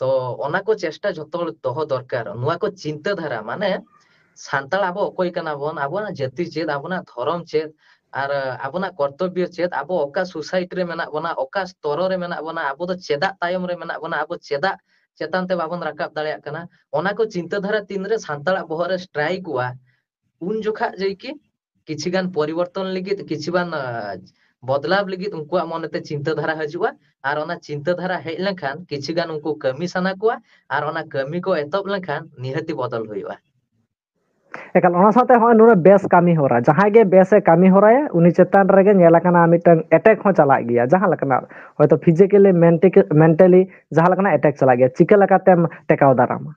তো ওনা কো চেষ্টা যত দহ দরকার নয় কো চিন্তা ধারা মানে সাঁতাল আবো অকই কানা বন আবো জাতি চেদ আবো ধরম চেদ আর আবো কর্তব্য চেদ আবো অকা সোসাইটি রে মেনা বনা অকা স্তর রে মেনা বনা আবো তো চেদা তায়ম রে মেনা বনা আবো চেদা ᱪᱮᱛᱟᱱ ᱛᱮ ᱵᱟᱵᱚᱱ ᱨᱟᱠᱟᱵ ᱫᱟᱲᱮᱭᱟᱜ ᱠᱟᱱᱟ ᱚᱱᱟ ᱠᱚ ᱪᱤᱱᱛᱟᱹ ᱫᱷᱟᱨᱟ ᱛᱤᱱᱨᱮ ᱥᱟᱱᱛᱟᱲᱟᱜ ᱵᱚᱦᱚᱜ ᱨᱮ ᱥᱴᱨᱟᱭᱤᱠᱚᱜᱼᱟ ᱩᱱ ᱡᱚᱠᱷᱟ ᱡᱮᱠᱤ কিছু গান পরিবর্তন লিগিত কিছু গান বদলাব লিগিত উনকুয়া মনেতে চিন্তা ধারা হাজুয়া আর ওনা চিন্তা ধারা হেজ লেনখান কিছু গান উনকু কামি সানা কোয়া আর ওনা কামি কো এতব লেনখান নিহতি বদল হইবা ᱮᱠᱟᱞ ᱚᱱᱟ ᱥᱟᱶᱛᱮ ᱦᱚᱸ ᱱᱩᱱᱟᱹᱜ ᱵᱮᱥ ᱠᱟᱹᱢᱤ ᱦᱚᱨᱟ ᱡᱟᱦᱟᱸᱭ ᱜᱮ ᱵᱮᱥᱮ ᱠᱟᱹᱢᱤ ᱦᱚᱨᱟᱭᱟ ᱩᱱᱤ ᱪᱮᱛᱟᱱ ᱨᱮᱜᱮ ᱧᱮᱞ ᱟᱠᱟᱱᱟ ᱢᱤᱫᱴᱟᱝ ᱮᱴᱮᱠ ᱦᱚᱸ ᱪᱟᱞᱟᱜ ᱜᱮᱭᱟ ᱡᱟᱦᱟᱸ ᱞᱮᱠᱟᱱᱟᱜ ᱦᱚᱭᱛᱚ ᱯᱷᱤᱡᱤᱠᱮᱞᱤ ᱢᱮᱱᱴᱟᱞᱤ ᱡᱟᱦᱟᱸ ᱞᱮᱠᱟᱱᱟᱜ ᱮᱴᱮᱠ ᱪᱟᱞᱟᱜ ᱜᱮᱭᱟ ᱪᱤᱠᱟᱹ ᱞᱮᱠᱟᱛᱮᱢ ᱴᱮᱠᱟᱣ ᱫᱟᱨᱟᱢᱟ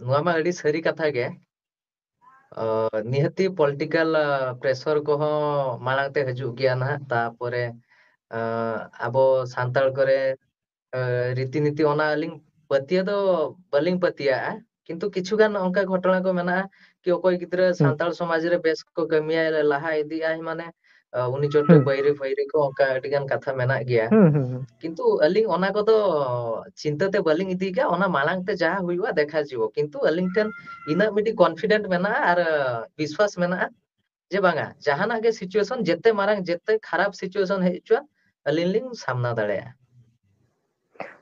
ᱱᱚᱣᱟ ᱢᱟ ᱟᱹᱰᱤ ᱥᱟᱹᱨᱤ ᱠᱟᱛᱷᱟ ᱜᱮ निहती पॉलिटिकल प्रेशर को मांगते हजू गया ना तापर अब सानताल रीति नीति पतिया तो बलिंग पतिया किंतु किछु गान अंका घटना को मेना कि ओकोय गित्र सांताल समाज रे बेस को कमिया लहा इदी आ माने उनी चोट बैरे फैरे को अंका अटिगन कथा मेना गया किंतु अलिंग ओना को तो चिंता ते बलिंग इदी का ओना मालांग ते जा हुईवा देखा जीवो किंतु अलिंगटन इना मिटी कॉन्फिडेंट मेना आर विश्वास मेना जे बांगा जहां ना के सिचुएशन जेते मारांग जेते खराब सिचुएशन हे चुआ अलिंगलिंग सामना दळया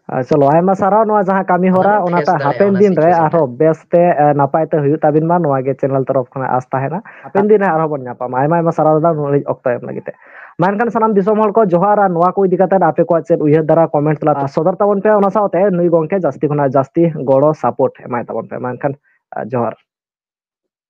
ᱪᱚᱞᱚ ᱟᱭᱢᱟ ᱥᱟᱨᱦᱟᱣ ᱱᱚᱣᱟ ᱡᱟᱦᱟᱸ ᱠᱟᱹᱢᱤ ᱦᱚᱨᱟ ᱚᱱᱟ ᱦᱟᱯᱮᱱ ᱫᱤᱱ ᱨᱮ ᱟᱨᱦᱚᱸ ᱵᱮᱥᱛᱮ ᱱᱟᱯᱟᱭᱛᱮ ᱦᱩᱭᱩᱜ ᱛᱟᱵᱤᱱ ᱢᱟ ᱱᱚᱣᱟ ᱜᱮ ᱪᱮᱱᱮᱞ ᱛᱚᱨᱚᱯ ᱠᱷᱚᱱᱟᱜ ᱟᱥ ᱛᱟᱦᱮᱱᱟ ᱦᱟᱯᱮᱱ ᱫᱤᱱ ᱨᱮ ᱟᱨᱦᱚᱸ ᱵᱚᱱ ᱧᱟᱯᱟᱢᱟ ᱟᱭᱢᱟ ᱟᱭᱢᱟ ᱥᱟᱨᱦᱟᱣ ᱫᱟᱫᱟ ᱱᱩᱱᱟᱹᱜ ᱚᱠᱛᱚ ᱮᱢ ᱞᱟᱹᱜᱤᱫ ᱢᱟ ᱢᱮᱱᱠᱷᱟᱱ ᱥᱟᱱᱟᱢ ᱫᱤᱥᱚᱢ ᱦᱚᱲ ᱠᱚ ᱡᱚᱦᱟᱨ ᱟᱨ ᱱᱚᱣᱟ ᱠᱚ ᱤᱫᱤ ᱠᱟᱛᱮᱫ ᱟᱯᱮ ᱠᱚᱣᱟᱜ ᱪᱮᱫ ᱩᱭᱦᱟᱹᱨ ᱫᱟᱨᱟ ᱠᱚᱢᱮᱱᱴ ᱛᱟᱞᱟ ᱥᱚᱫᱚᱨ ᱛᱟᱵᱚᱱ ᱯᱮ ᱚᱱᱟ ᱥᱟᱶᱛᱮ ᱱᱩᱭ ᱜᱚᱝᱠᱮ ᱡᱟᱹᱥᱛᱤ ᱠᱷᱚᱱᱟᱜ ᱡᱟᱹᱥᱛᱤ ᱜᱚᱲᱚ ᱥᱟᱯᱳᱨᱴ ᱮᱢᱟᱭ ᱛᱟᱵᱚᱱ ᱯᱮ ᱢᱮᱱᱠᱷᱟᱱ ᱡᱚᱦᱟᱨ